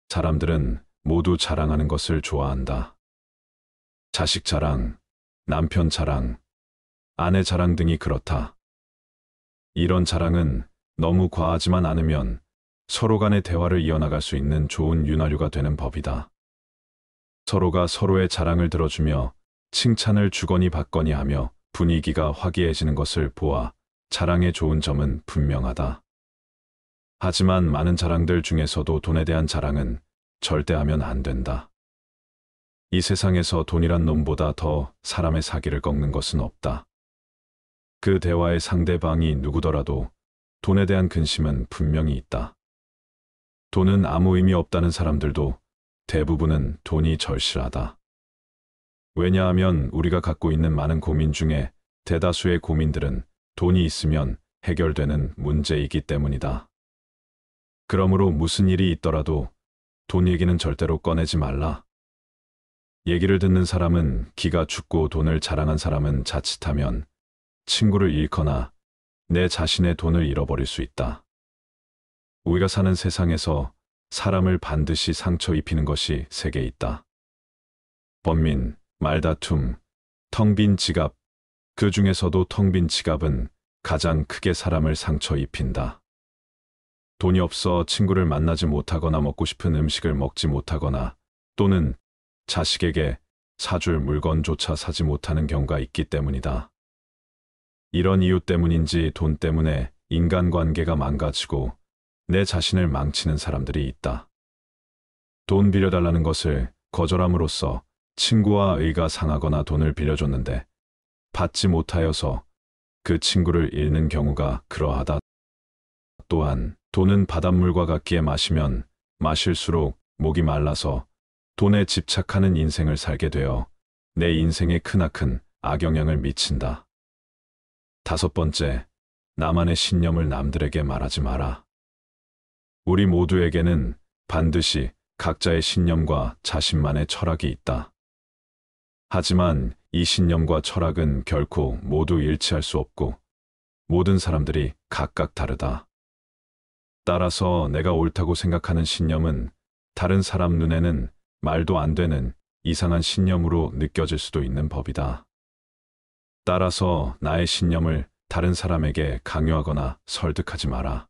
Speaker 1: 사람들은 모두 자랑하는 것을 좋아한다. 자식 자랑, 남편 자랑, 아내 자랑 등이 그렇다. 이런 자랑은 너무 과하지만 않으면 서로 간의 대화를 이어나갈 수 있는 좋은 윤활유가 되는 법이다. 서로가 서로의 자랑을 들어주며 칭찬을 주거니 받거니 하며 분위기가 화기해지는 것을 보아 자랑의 좋은 점은 분명하다. 하지만 많은 자랑들 중에서도 돈에 대한 자랑은 절대 하면 안 된다. 이 세상에서 돈이란 놈보다 더 사람의 사기를 꺾는 것은 없다. 그 대화의 상대방이 누구더라도 돈에 대한 근심은 분명히 있다. 돈은 아무 의미 없다는 사람들도 대부분은 돈이 절실하다. 왜냐하면 우리가 갖고 있는 많은 고민 중에 대다수의 고민들은 돈이 있으면 해결되는 문제이기 때문이다. 그러므로 무슨 일이 있더라도 돈 얘기는 절대로 꺼내지 말라. 얘기를 듣는 사람은 기가 죽고 돈을 자랑한 사람은 자칫하면 친구를 잃거나 내 자신의 돈을 잃어버릴 수 있다. 우리가 사는 세상에서 사람을 반드시 상처 입히는 것이 세계 있다. 번민, 말다툼, 텅 빈 지갑, 그 중에서도 텅 빈 지갑은 가장 크게 사람을 상처 입힌다. 돈이 없어 친구를 만나지 못하거나 먹고 싶은 음식을 먹지 못하거나 또는 자식에게 사줄 물건조차 사지 못하는 경우가 있기 때문이다. 이런 이유 때문인지 돈 때문에 인간관계가 망가지고 내 자신을 망치는 사람들이 있다. 돈 빌려달라는 것을 거절함으로써 친구와 의가 상하거나 돈을 빌려줬는데 받지 못하여서 그 친구를 잃는 경우가 그러하다. 또한 돈은 바닷물과 같기에 마시면 마실수록 목이 말라서 돈에 집착하는 인생을 살게 되어 내 인생에 크나큰 악영향을 미친다. 다섯 번째, 나만의 신념을 남들에게 말하지 마라. 우리 모두에게는 반드시 각자의 신념과 자신만의 철학이 있다. 하지만 이 신념과 철학은 결코 모두 일치할 수 없고 모든 사람들이 각각 다르다. 따라서 내가 옳다고 생각하는 신념은 다른 사람 눈에는 말도 안 되는 이상한 신념으로 느껴질 수도 있는 법이다. 따라서 나의 신념을 다른 사람에게 강요하거나 설득하지 마라.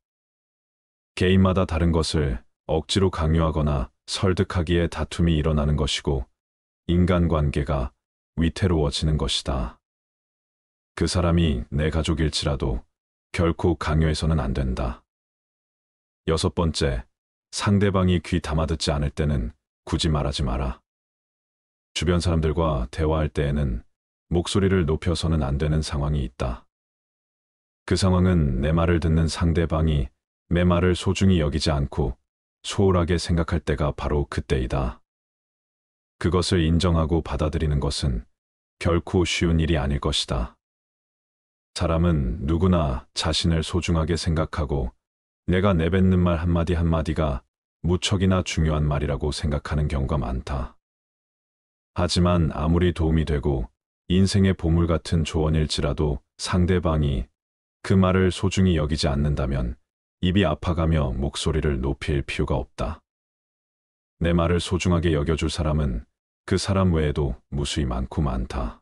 Speaker 1: 개인마다 다른 것을 억지로 강요하거나 설득하기에 다툼이 일어나는 것이고 인간관계가 위태로워지는 것이다. 그 사람이 내 가족일지라도 결코 강요해서는 안 된다. 여섯 번째, 상대방이 귀 담아듣지 않을 때는 굳이 말하지 마라. 주변 사람들과 대화할 때에는 목소리를 높여서는 안 되는 상황이 있다. 그 상황은 내 말을 듣는 상대방이 내 말을 소중히 여기지 않고 소홀하게 생각할 때가 바로 그때이다. 그것을 인정하고 받아들이는 것은 결코 쉬운 일이 아닐 것이다. 사람은 누구나 자신을 소중하게 생각하고 내가 내뱉는 말 한마디 한마디가 무척이나 중요한 말이라고 생각하는 경우가 많다. 하지만 아무리 도움이 되고 인생의 보물 같은 조언일지라도 상대방이 그 말을 소중히 여기지 않는다면 입이 아파가며 목소리를 높일 필요가 없다. 내 말을 소중하게 여겨줄 사람은 그 사람 외에도 무수히 많고 많다.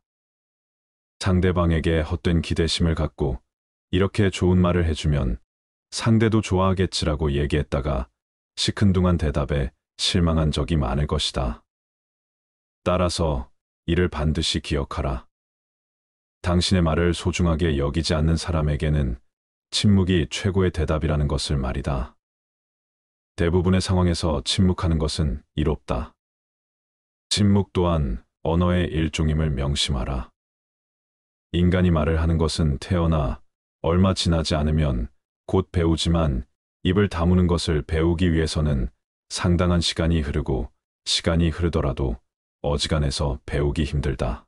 Speaker 1: 상대방에게 헛된 기대심을 갖고 이렇게 좋은 말을 해주면 상대도 좋아하겠지라고 얘기했다가 시큰둥한 대답에 실망한 적이 많을 것이다. 따라서 이를 반드시 기억하라. 당신의 말을 소중하게 여기지 않는 사람에게는 침묵이 최고의 대답이라는 것을 말이다. 대부분의 상황에서 침묵하는 것은 이롭다. 침묵 또한 언어의 일종임을 명심하라. 인간이 말을 하는 것은 태어나 얼마 지나지 않으면 곧 배우지만 입을 다무는 것을 배우기 위해서는 상당한 시간이 흐르고 시간이 흐르더라도 어지간해서 배우기 힘들다.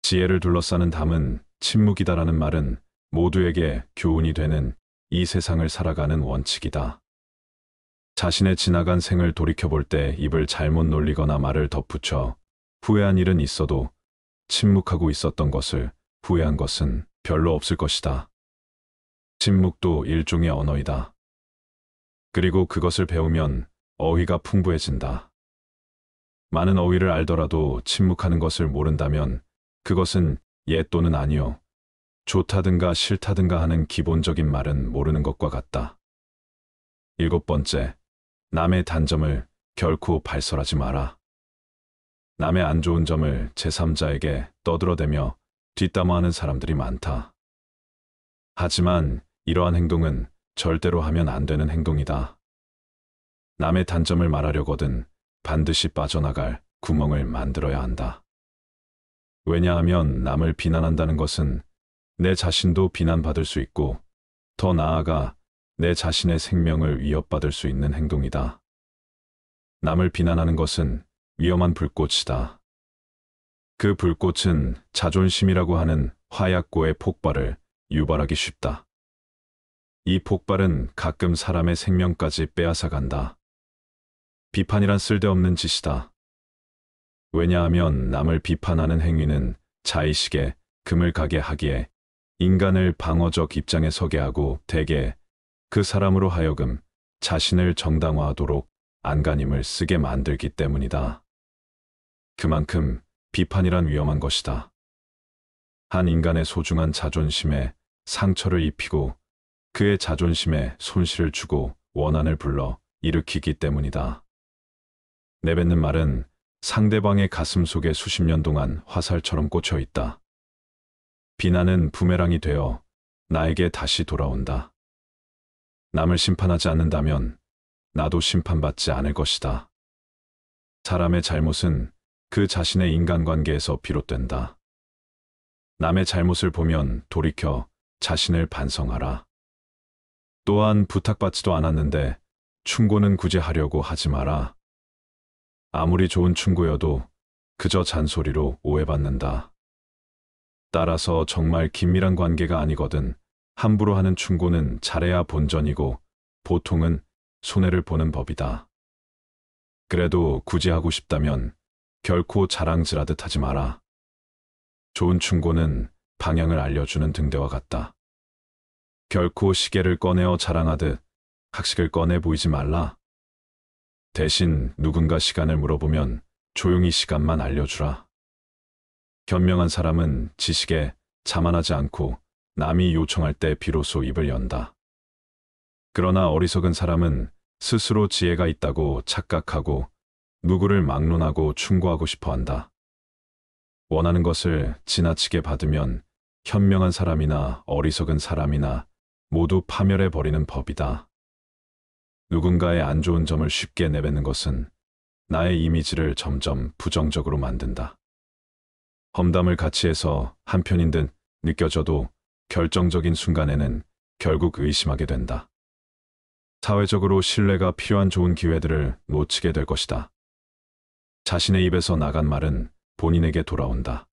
Speaker 1: 지혜를 둘러싸는 담은 침묵이다라는 말은 모두에게 교훈이 되는 이 세상을 살아가는 원칙이다. 자신의 지나간 생을 돌이켜볼 때 입을 잘못 놀리거나 말을 덧붙여 후회한 일은 있어도 침묵하고 있었던 것을 후회한 것은 별로 없을 것이다. 침묵도 일종의 언어이다. 그리고 그것을 배우면 어휘가 풍부해진다. 많은 어휘를 알더라도 침묵하는 것을 모른다면 그것은 예 또는 아니요 좋다든가 싫다든가 하는 기본적인 말은 모르는 것과 같다. 일곱 번째, 남의 단점을 결코 발설하지 마라. 남의 안 좋은 점을 제3자에게 떠들어대며 뒷담화하는 사람들이 많다. 하지만 이러한 행동은 절대로 하면 안 되는 행동이다. 남의 단점을 말하려거든 반드시 빠져나갈 구멍을 만들어야 한다. 왜냐하면 남을 비난한다는 것은 내 자신도 비난받을 수 있고 더 나아가 내 자신의 생명을 위협받을 수 있는 행동이다. 남을 비난하는 것은 위험한 불꽃이다. 그 불꽃은 자존심이라고 하는 화약고의 폭발을 유발하기 쉽다. 이 폭발은 가끔 사람의 생명까지 빼앗아간다. 비판이란 쓸데없는 짓이다. 왜냐하면 남을 비판하는 행위는 자의식에 금을 가게 하기에 인간을 방어적 입장에 서게 하고 대개 그 사람으로 하여금 자신을 정당화하도록 안간힘을 쓰게 만들기 때문이다. 그만큼 비판이란 위험한 것이다. 한 인간의 소중한 자존심에 상처를 입히고 그의 자존심에 손실을 주고 원한을 불러 일으키기 때문이다. 내뱉는 말은 상대방의 가슴 속에 수십 년 동안 화살처럼 꽂혀 있다. 비난은 부메랑이 되어 나에게 다시 돌아온다. 남을 심판하지 않는다면 나도 심판받지 않을 것이다. 사람의 잘못은 그 자신의 인간관계에서 비롯된다. 남의 잘못을 보면 돌이켜 자신을 반성하라. 또한 부탁받지도 않았는데 충고는 굳이 하려고 하지 마라. 아무리 좋은 충고여도 그저 잔소리로 오해받는다. 따라서 정말 긴밀한 관계가 아니거든 함부로 하는 충고는 잘해야 본전이고 보통은 손해를 보는 법이다. 그래도 굳이 하고 싶다면 결코 자랑질하듯 하지 마라. 좋은 충고는 방향을 알려주는 등대와 같다. 결코 시계를 꺼내어 자랑하듯 학식을 꺼내 보이지 말라. 대신 누군가 시간을 물어보면 조용히 시간만 알려주라. 현명한 사람은 지식에 자만하지 않고 남이 요청할 때 비로소 입을 연다. 그러나 어리석은 사람은 스스로 지혜가 있다고 착각하고 누구를 막론하고 충고하고 싶어 한다. 원하는 것을 지나치게 받으면 현명한 사람이나 어리석은 사람이나 모두 파멸해 버리는 법이다. 누군가의 안 좋은 점을 쉽게 내뱉는 것은 나의 이미지를 점점 부정적으로 만든다. 험담을 같이 해서 한편인 듯 느껴져도 결정적인 순간에는 결국 의심하게 된다. 사회적으로 신뢰가 필요한 좋은 기회들을 놓치게 될 것이다. 자신의 입에서 나간 말은 본인에게 돌아온다.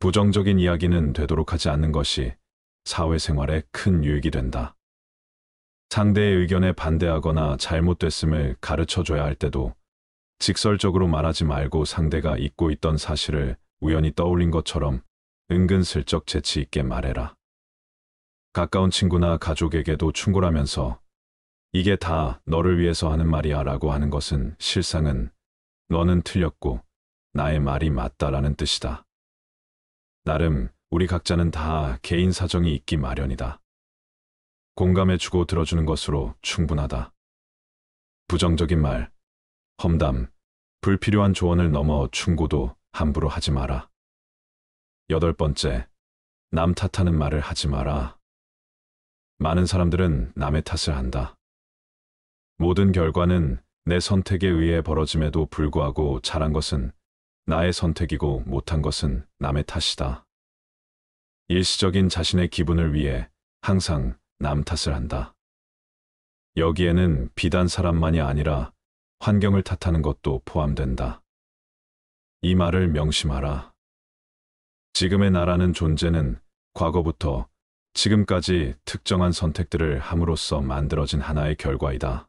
Speaker 1: 부정적인 이야기는 되도록 하지 않는 것이 사회생활에 큰 유익이 된다. 상대의 의견에 반대하거나 잘못됐음을 가르쳐줘야 할 때도 직설적으로 말하지 말고 상대가 잊고 있던 사실을 우연히 떠올린 것처럼 은근슬쩍 재치 있게 말해라. 가까운 친구나 가족에게도 충고라면서 이게 다 너를 위해서 하는 말이야 라고 하는 것은 실상은 너는 틀렸고 나의 말이 맞다라는 뜻이다. 나름 우리 각자는 다 개인 사정이 있기 마련이다. 공감해주고 들어주는 것으로 충분하다. 부정적인 말, 험담, 불필요한 조언을 넘어 충고도 함부로 하지 마라. 여덟 번째, 남 탓하는 말을 하지 마라. 많은 사람들은 남의 탓을 한다. 모든 결과는 내 선택에 의해 벌어짐에도 불구하고 잘한 것은 나의 선택이고 못한 것은 남의 탓이다. 일시적인 자신의 기분을 위해 항상 남 탓을 한다. 여기에는 비단 사람만이 아니라 환경을 탓하는 것도 포함된다. 이 말을 명심하라. 지금의 나라는 존재는 과거부터 지금까지 특정한 선택들을 함으로써 만들어진 하나의 결과이다.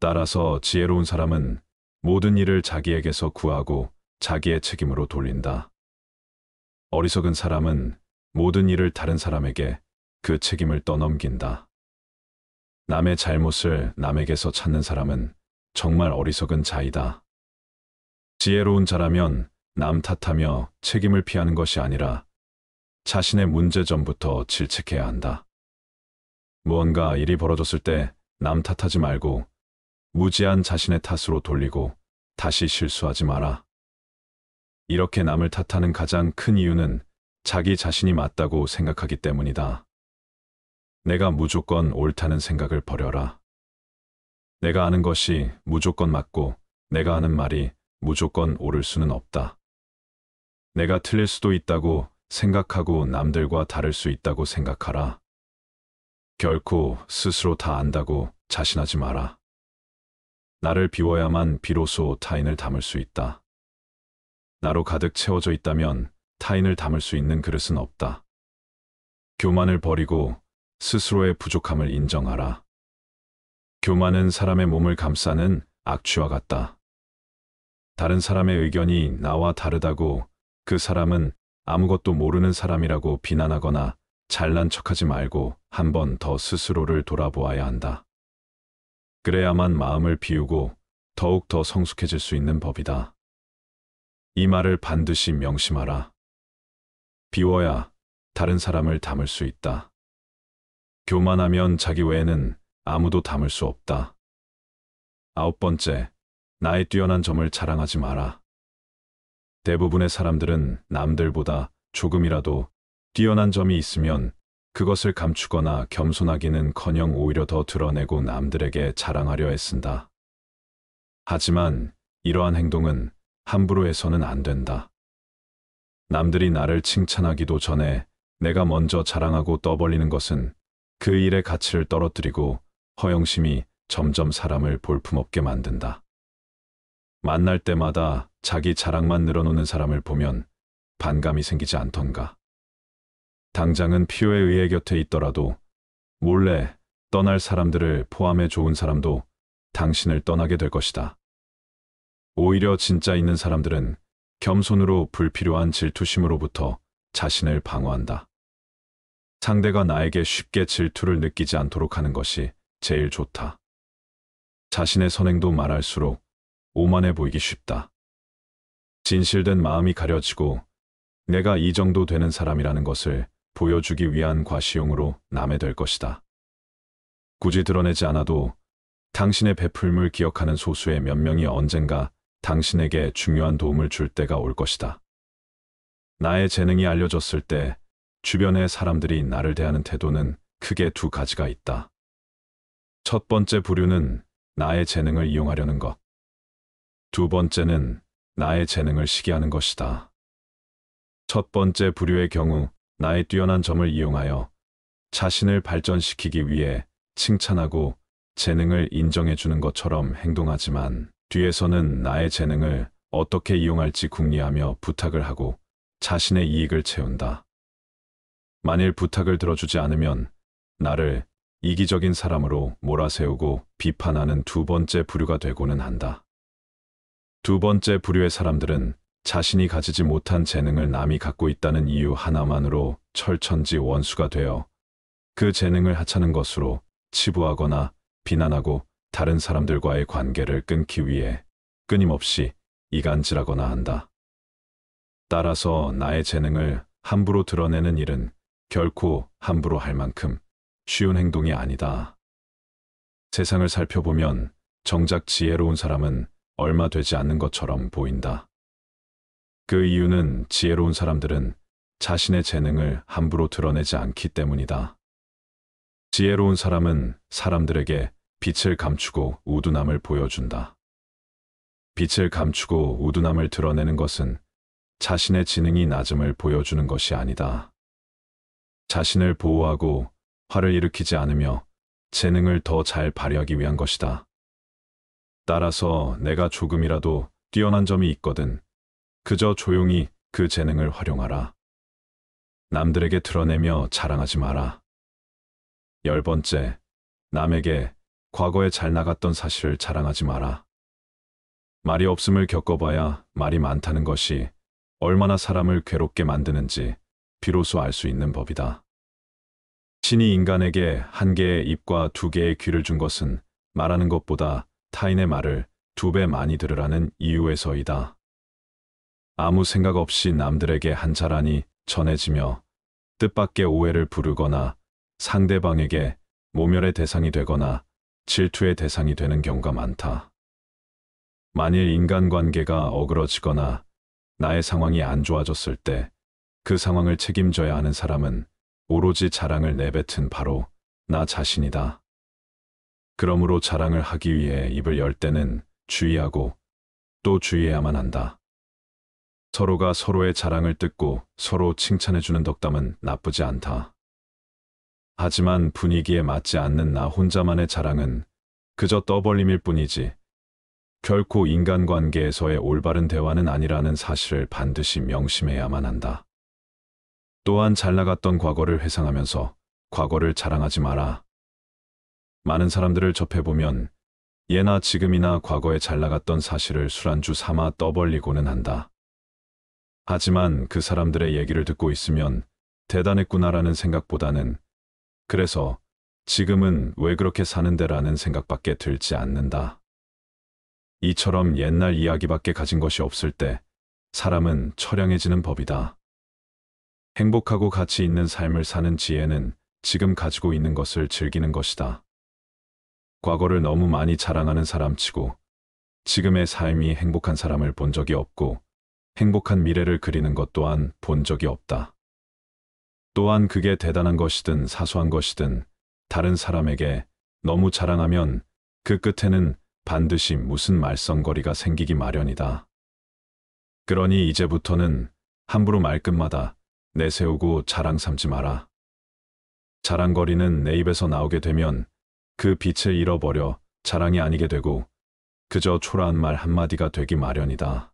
Speaker 1: 따라서 지혜로운 사람은 모든 일을 자기에게서 구하고 자기의 책임으로 돌린다. 어리석은 사람은 모든 일을 다른 사람에게 그 책임을 떠넘긴다. 남의 잘못을 남에게서 찾는 사람은 정말 어리석은 자이다. 지혜로운 자라면 남 탓하며 책임을 피하는 것이 아니라 자신의 문제점부터 질책해야 한다. 무언가 일이 벌어졌을 때 남 탓하지 말고 무지한 자신의 탓으로 돌리고 다시 실수하지 마라. 이렇게 남을 탓하는 가장 큰 이유는 자기 자신이 맞다고 생각하기 때문이다. 내가 무조건 옳다는 생각을 버려라. 내가 아는 것이 무조건 맞고 내가 하는 말이 무조건 오를 수는 없다. 내가 틀릴 수도 있다고 생각하고 남들과 다를 수 있다고 생각하라. 결코 스스로 다 안다고 자신하지 마라. 나를 비워야만 비로소 타인을 담을 수 있다. 나로 가득 채워져 있다면 타인을 담을 수 있는 그릇은 없다. 교만을 버리고 스스로의 부족함을 인정하라. 교만은 사람의 몸을 감싸는 악취와 같다. 다른 사람의 의견이 나와 다르다고 그 사람은 아무것도 모르는 사람이라고 비난하거나 잘난 척하지 말고 한 번 더 스스로를 돌아보아야 한다. 그래야만 마음을 비우고 더욱 더 성숙해질 수 있는 법이다. 이 말을 반드시 명심하라. 비워야 다른 사람을 담을 수 있다. 교만하면 자기 외에는 아무도 담을 수 없다. 아홉 번째, 나의 뛰어난 점을 자랑하지 마라. 대부분의 사람들은 남들보다 조금이라도 뛰어난 점이 있으면 그것을 감추거나 겸손하기는커녕 오히려 더 드러내고 남들에게 자랑하려 애쓴다. 하지만 이러한 행동은 함부로 해서는 안 된다. 남들이 나를 칭찬하기도 전에 내가 먼저 자랑하고 떠벌리는 것은 그 일의 가치를 떨어뜨리고 허영심이 점점 사람을 볼품없게 만든다. 만날 때마다 자기 자랑만 늘어놓는 사람을 보면 반감이 생기지 않던가. 당장은 피오에 의해 곁에 있더라도 몰래 떠날 사람들을 포함해 좋은 사람도 당신을 떠나게 될 것이다. 오히려 진짜 있는 사람들은 겸손으로 불필요한 질투심으로부터 자신을 방어한다. 상대가 나에게 쉽게 질투를 느끼지 않도록 하는 것이 제일 좋다. 자신의 선행도 말할수록 오만해 보이기 쉽다. 진실된 마음이 가려지고 내가 이 정도 되는 사람이라는 것을 보여주기 위한 과시용으로 남해 될 것이다. 굳이 드러내지 않아도 당신의 베풀물 기억하는 소수의 몇 명이 언젠가 당신에게 중요한 도움을 줄 때가 올 것이다. 나의 재능이 알려졌을 때 주변의 사람들이 나를 대하는 태도는 크게 두 가지가 있다. 첫 번째 부류는 나의 재능을 이용하려는 것. 두 번째는 나의 재능을 시기하는 것이다. 첫 번째 부류의 경우 나의 뛰어난 점을 이용하여 자신을 발전시키기 위해 칭찬하고 재능을 인정해 주는 것처럼 행동하지만 뒤에서는 나의 재능을 어떻게 이용할지 궁리하며 부탁을 하고 자신의 이익을 채운다. 만일 부탁을 들어주지 않으면 나를 이기적인 사람으로 몰아세우고 비판하는 두 번째 부류가 되고는 한다. 두 번째 부류의 사람들은 자신이 가지지 못한 재능을 남이 갖고 있다는 이유 하나만으로 철천지 원수가 되어 그 재능을 하찮은 것으로 치부하거나 비난하고 다른 사람들과의 관계를 끊기 위해 끊임없이 이간질하거나 한다. 따라서 나의 재능을 함부로 드러내는 일은 결코 함부로 할 만큼 쉬운 행동이 아니다. 세상을 살펴보면 정작 지혜로운 사람은 얼마 되지 않는 것처럼 보인다. 그 이유는 지혜로운 사람들은 자신의 재능을 함부로 드러내지 않기 때문이다. 지혜로운 사람은 사람들에게 빛을 감추고 우둔함을 보여준다. 빛을 감추고 우둔함을 드러내는 것은 자신의 지능이 낮음을 보여주는 것이 아니다. 자신을 보호하고 화를 일으키지 않으며 재능을 더 잘 발휘하기 위한 것이다. 따라서 내가 조금이라도 뛰어난 점이 있거든. 그저 조용히 그 재능을 활용하라. 남들에게 드러내며 자랑하지 마라. 열 번째, 남에게 과거에 잘 나갔던 사실을 자랑하지 마라. 말이 없음을 겪어봐야 말이 많다는 것이 얼마나 사람을 괴롭게 만드는지 비로소 알 수 있는 법이다. 신이 인간에게 한 개의 입과 두 개의 귀를 준 것은 말하는 것보다 타인의 말을 두 배 많이 들으라는 이유에서이다. 아무 생각 없이 남들에게 한자란이 전해지며 뜻밖의 오해를 부르거나 상대방에게 모멸의 대상이 되거나 질투의 대상이 되는 경우가 많다. 만일 인간관계가 어그러지거나 나의 상황이 안 좋아졌을 때 그 상황을 책임져야 하는 사람은 오로지 자랑을 내뱉은 바로 나 자신이다. 그러므로 자랑을 하기 위해 입을 열 때는 주의하고 또 주의해야만 한다. 서로가 서로의 자랑을 뜯고 서로 칭찬해주는 덕담은 나쁘지 않다. 하지만 분위기에 맞지 않는 나 혼자만의 자랑은 그저 떠벌림일 뿐이지 결코 인간관계에서의 올바른 대화는 아니라는 사실을 반드시 명심해야만 한다. 또한 잘 나갔던 과거를 회상하면서 과거를 자랑하지 마라. 많은 사람들을 접해보면 예나 지금이나 과거에 잘 나갔던 사실을 술안주 삼아 떠벌리고는 한다. 하지만 그 사람들의 얘기를 듣고 있으면 대단했구나라는 생각보다는 그래서 지금은 왜 그렇게 사는데라는 생각밖에 들지 않는다. 이처럼 옛날 이야기밖에 가진 것이 없을 때 사람은 처량해지는 법이다. 행복하고 가치 있는 삶을 사는 지혜는 지금 가지고 있는 것을 즐기는 것이다. 과거를 너무 많이 자랑하는 사람치고 지금의 삶이 행복한 사람을 본 적이 없고 행복한 미래를 그리는 것 또한 본 적이 없다. 또한 그게 대단한 것이든 사소한 것이든 다른 사람에게 너무 자랑하면 그 끝에는 반드시 무슨 말썽거리가 생기기 마련이다. 그러니 이제부터는 함부로 말끝마다 내세우고 자랑 삼지 마라. 자랑거리는 내 입에서 나오게 되면 그 빛을 잃어버려 자랑이 아니게 되고 그저 초라한 말 한마디가 되기 마련이다.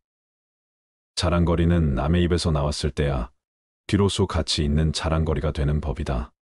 Speaker 1: 자랑거리는 남의 입에서 나왔을 때야 비로소 가치 있는 자랑거리가 되는 법이다.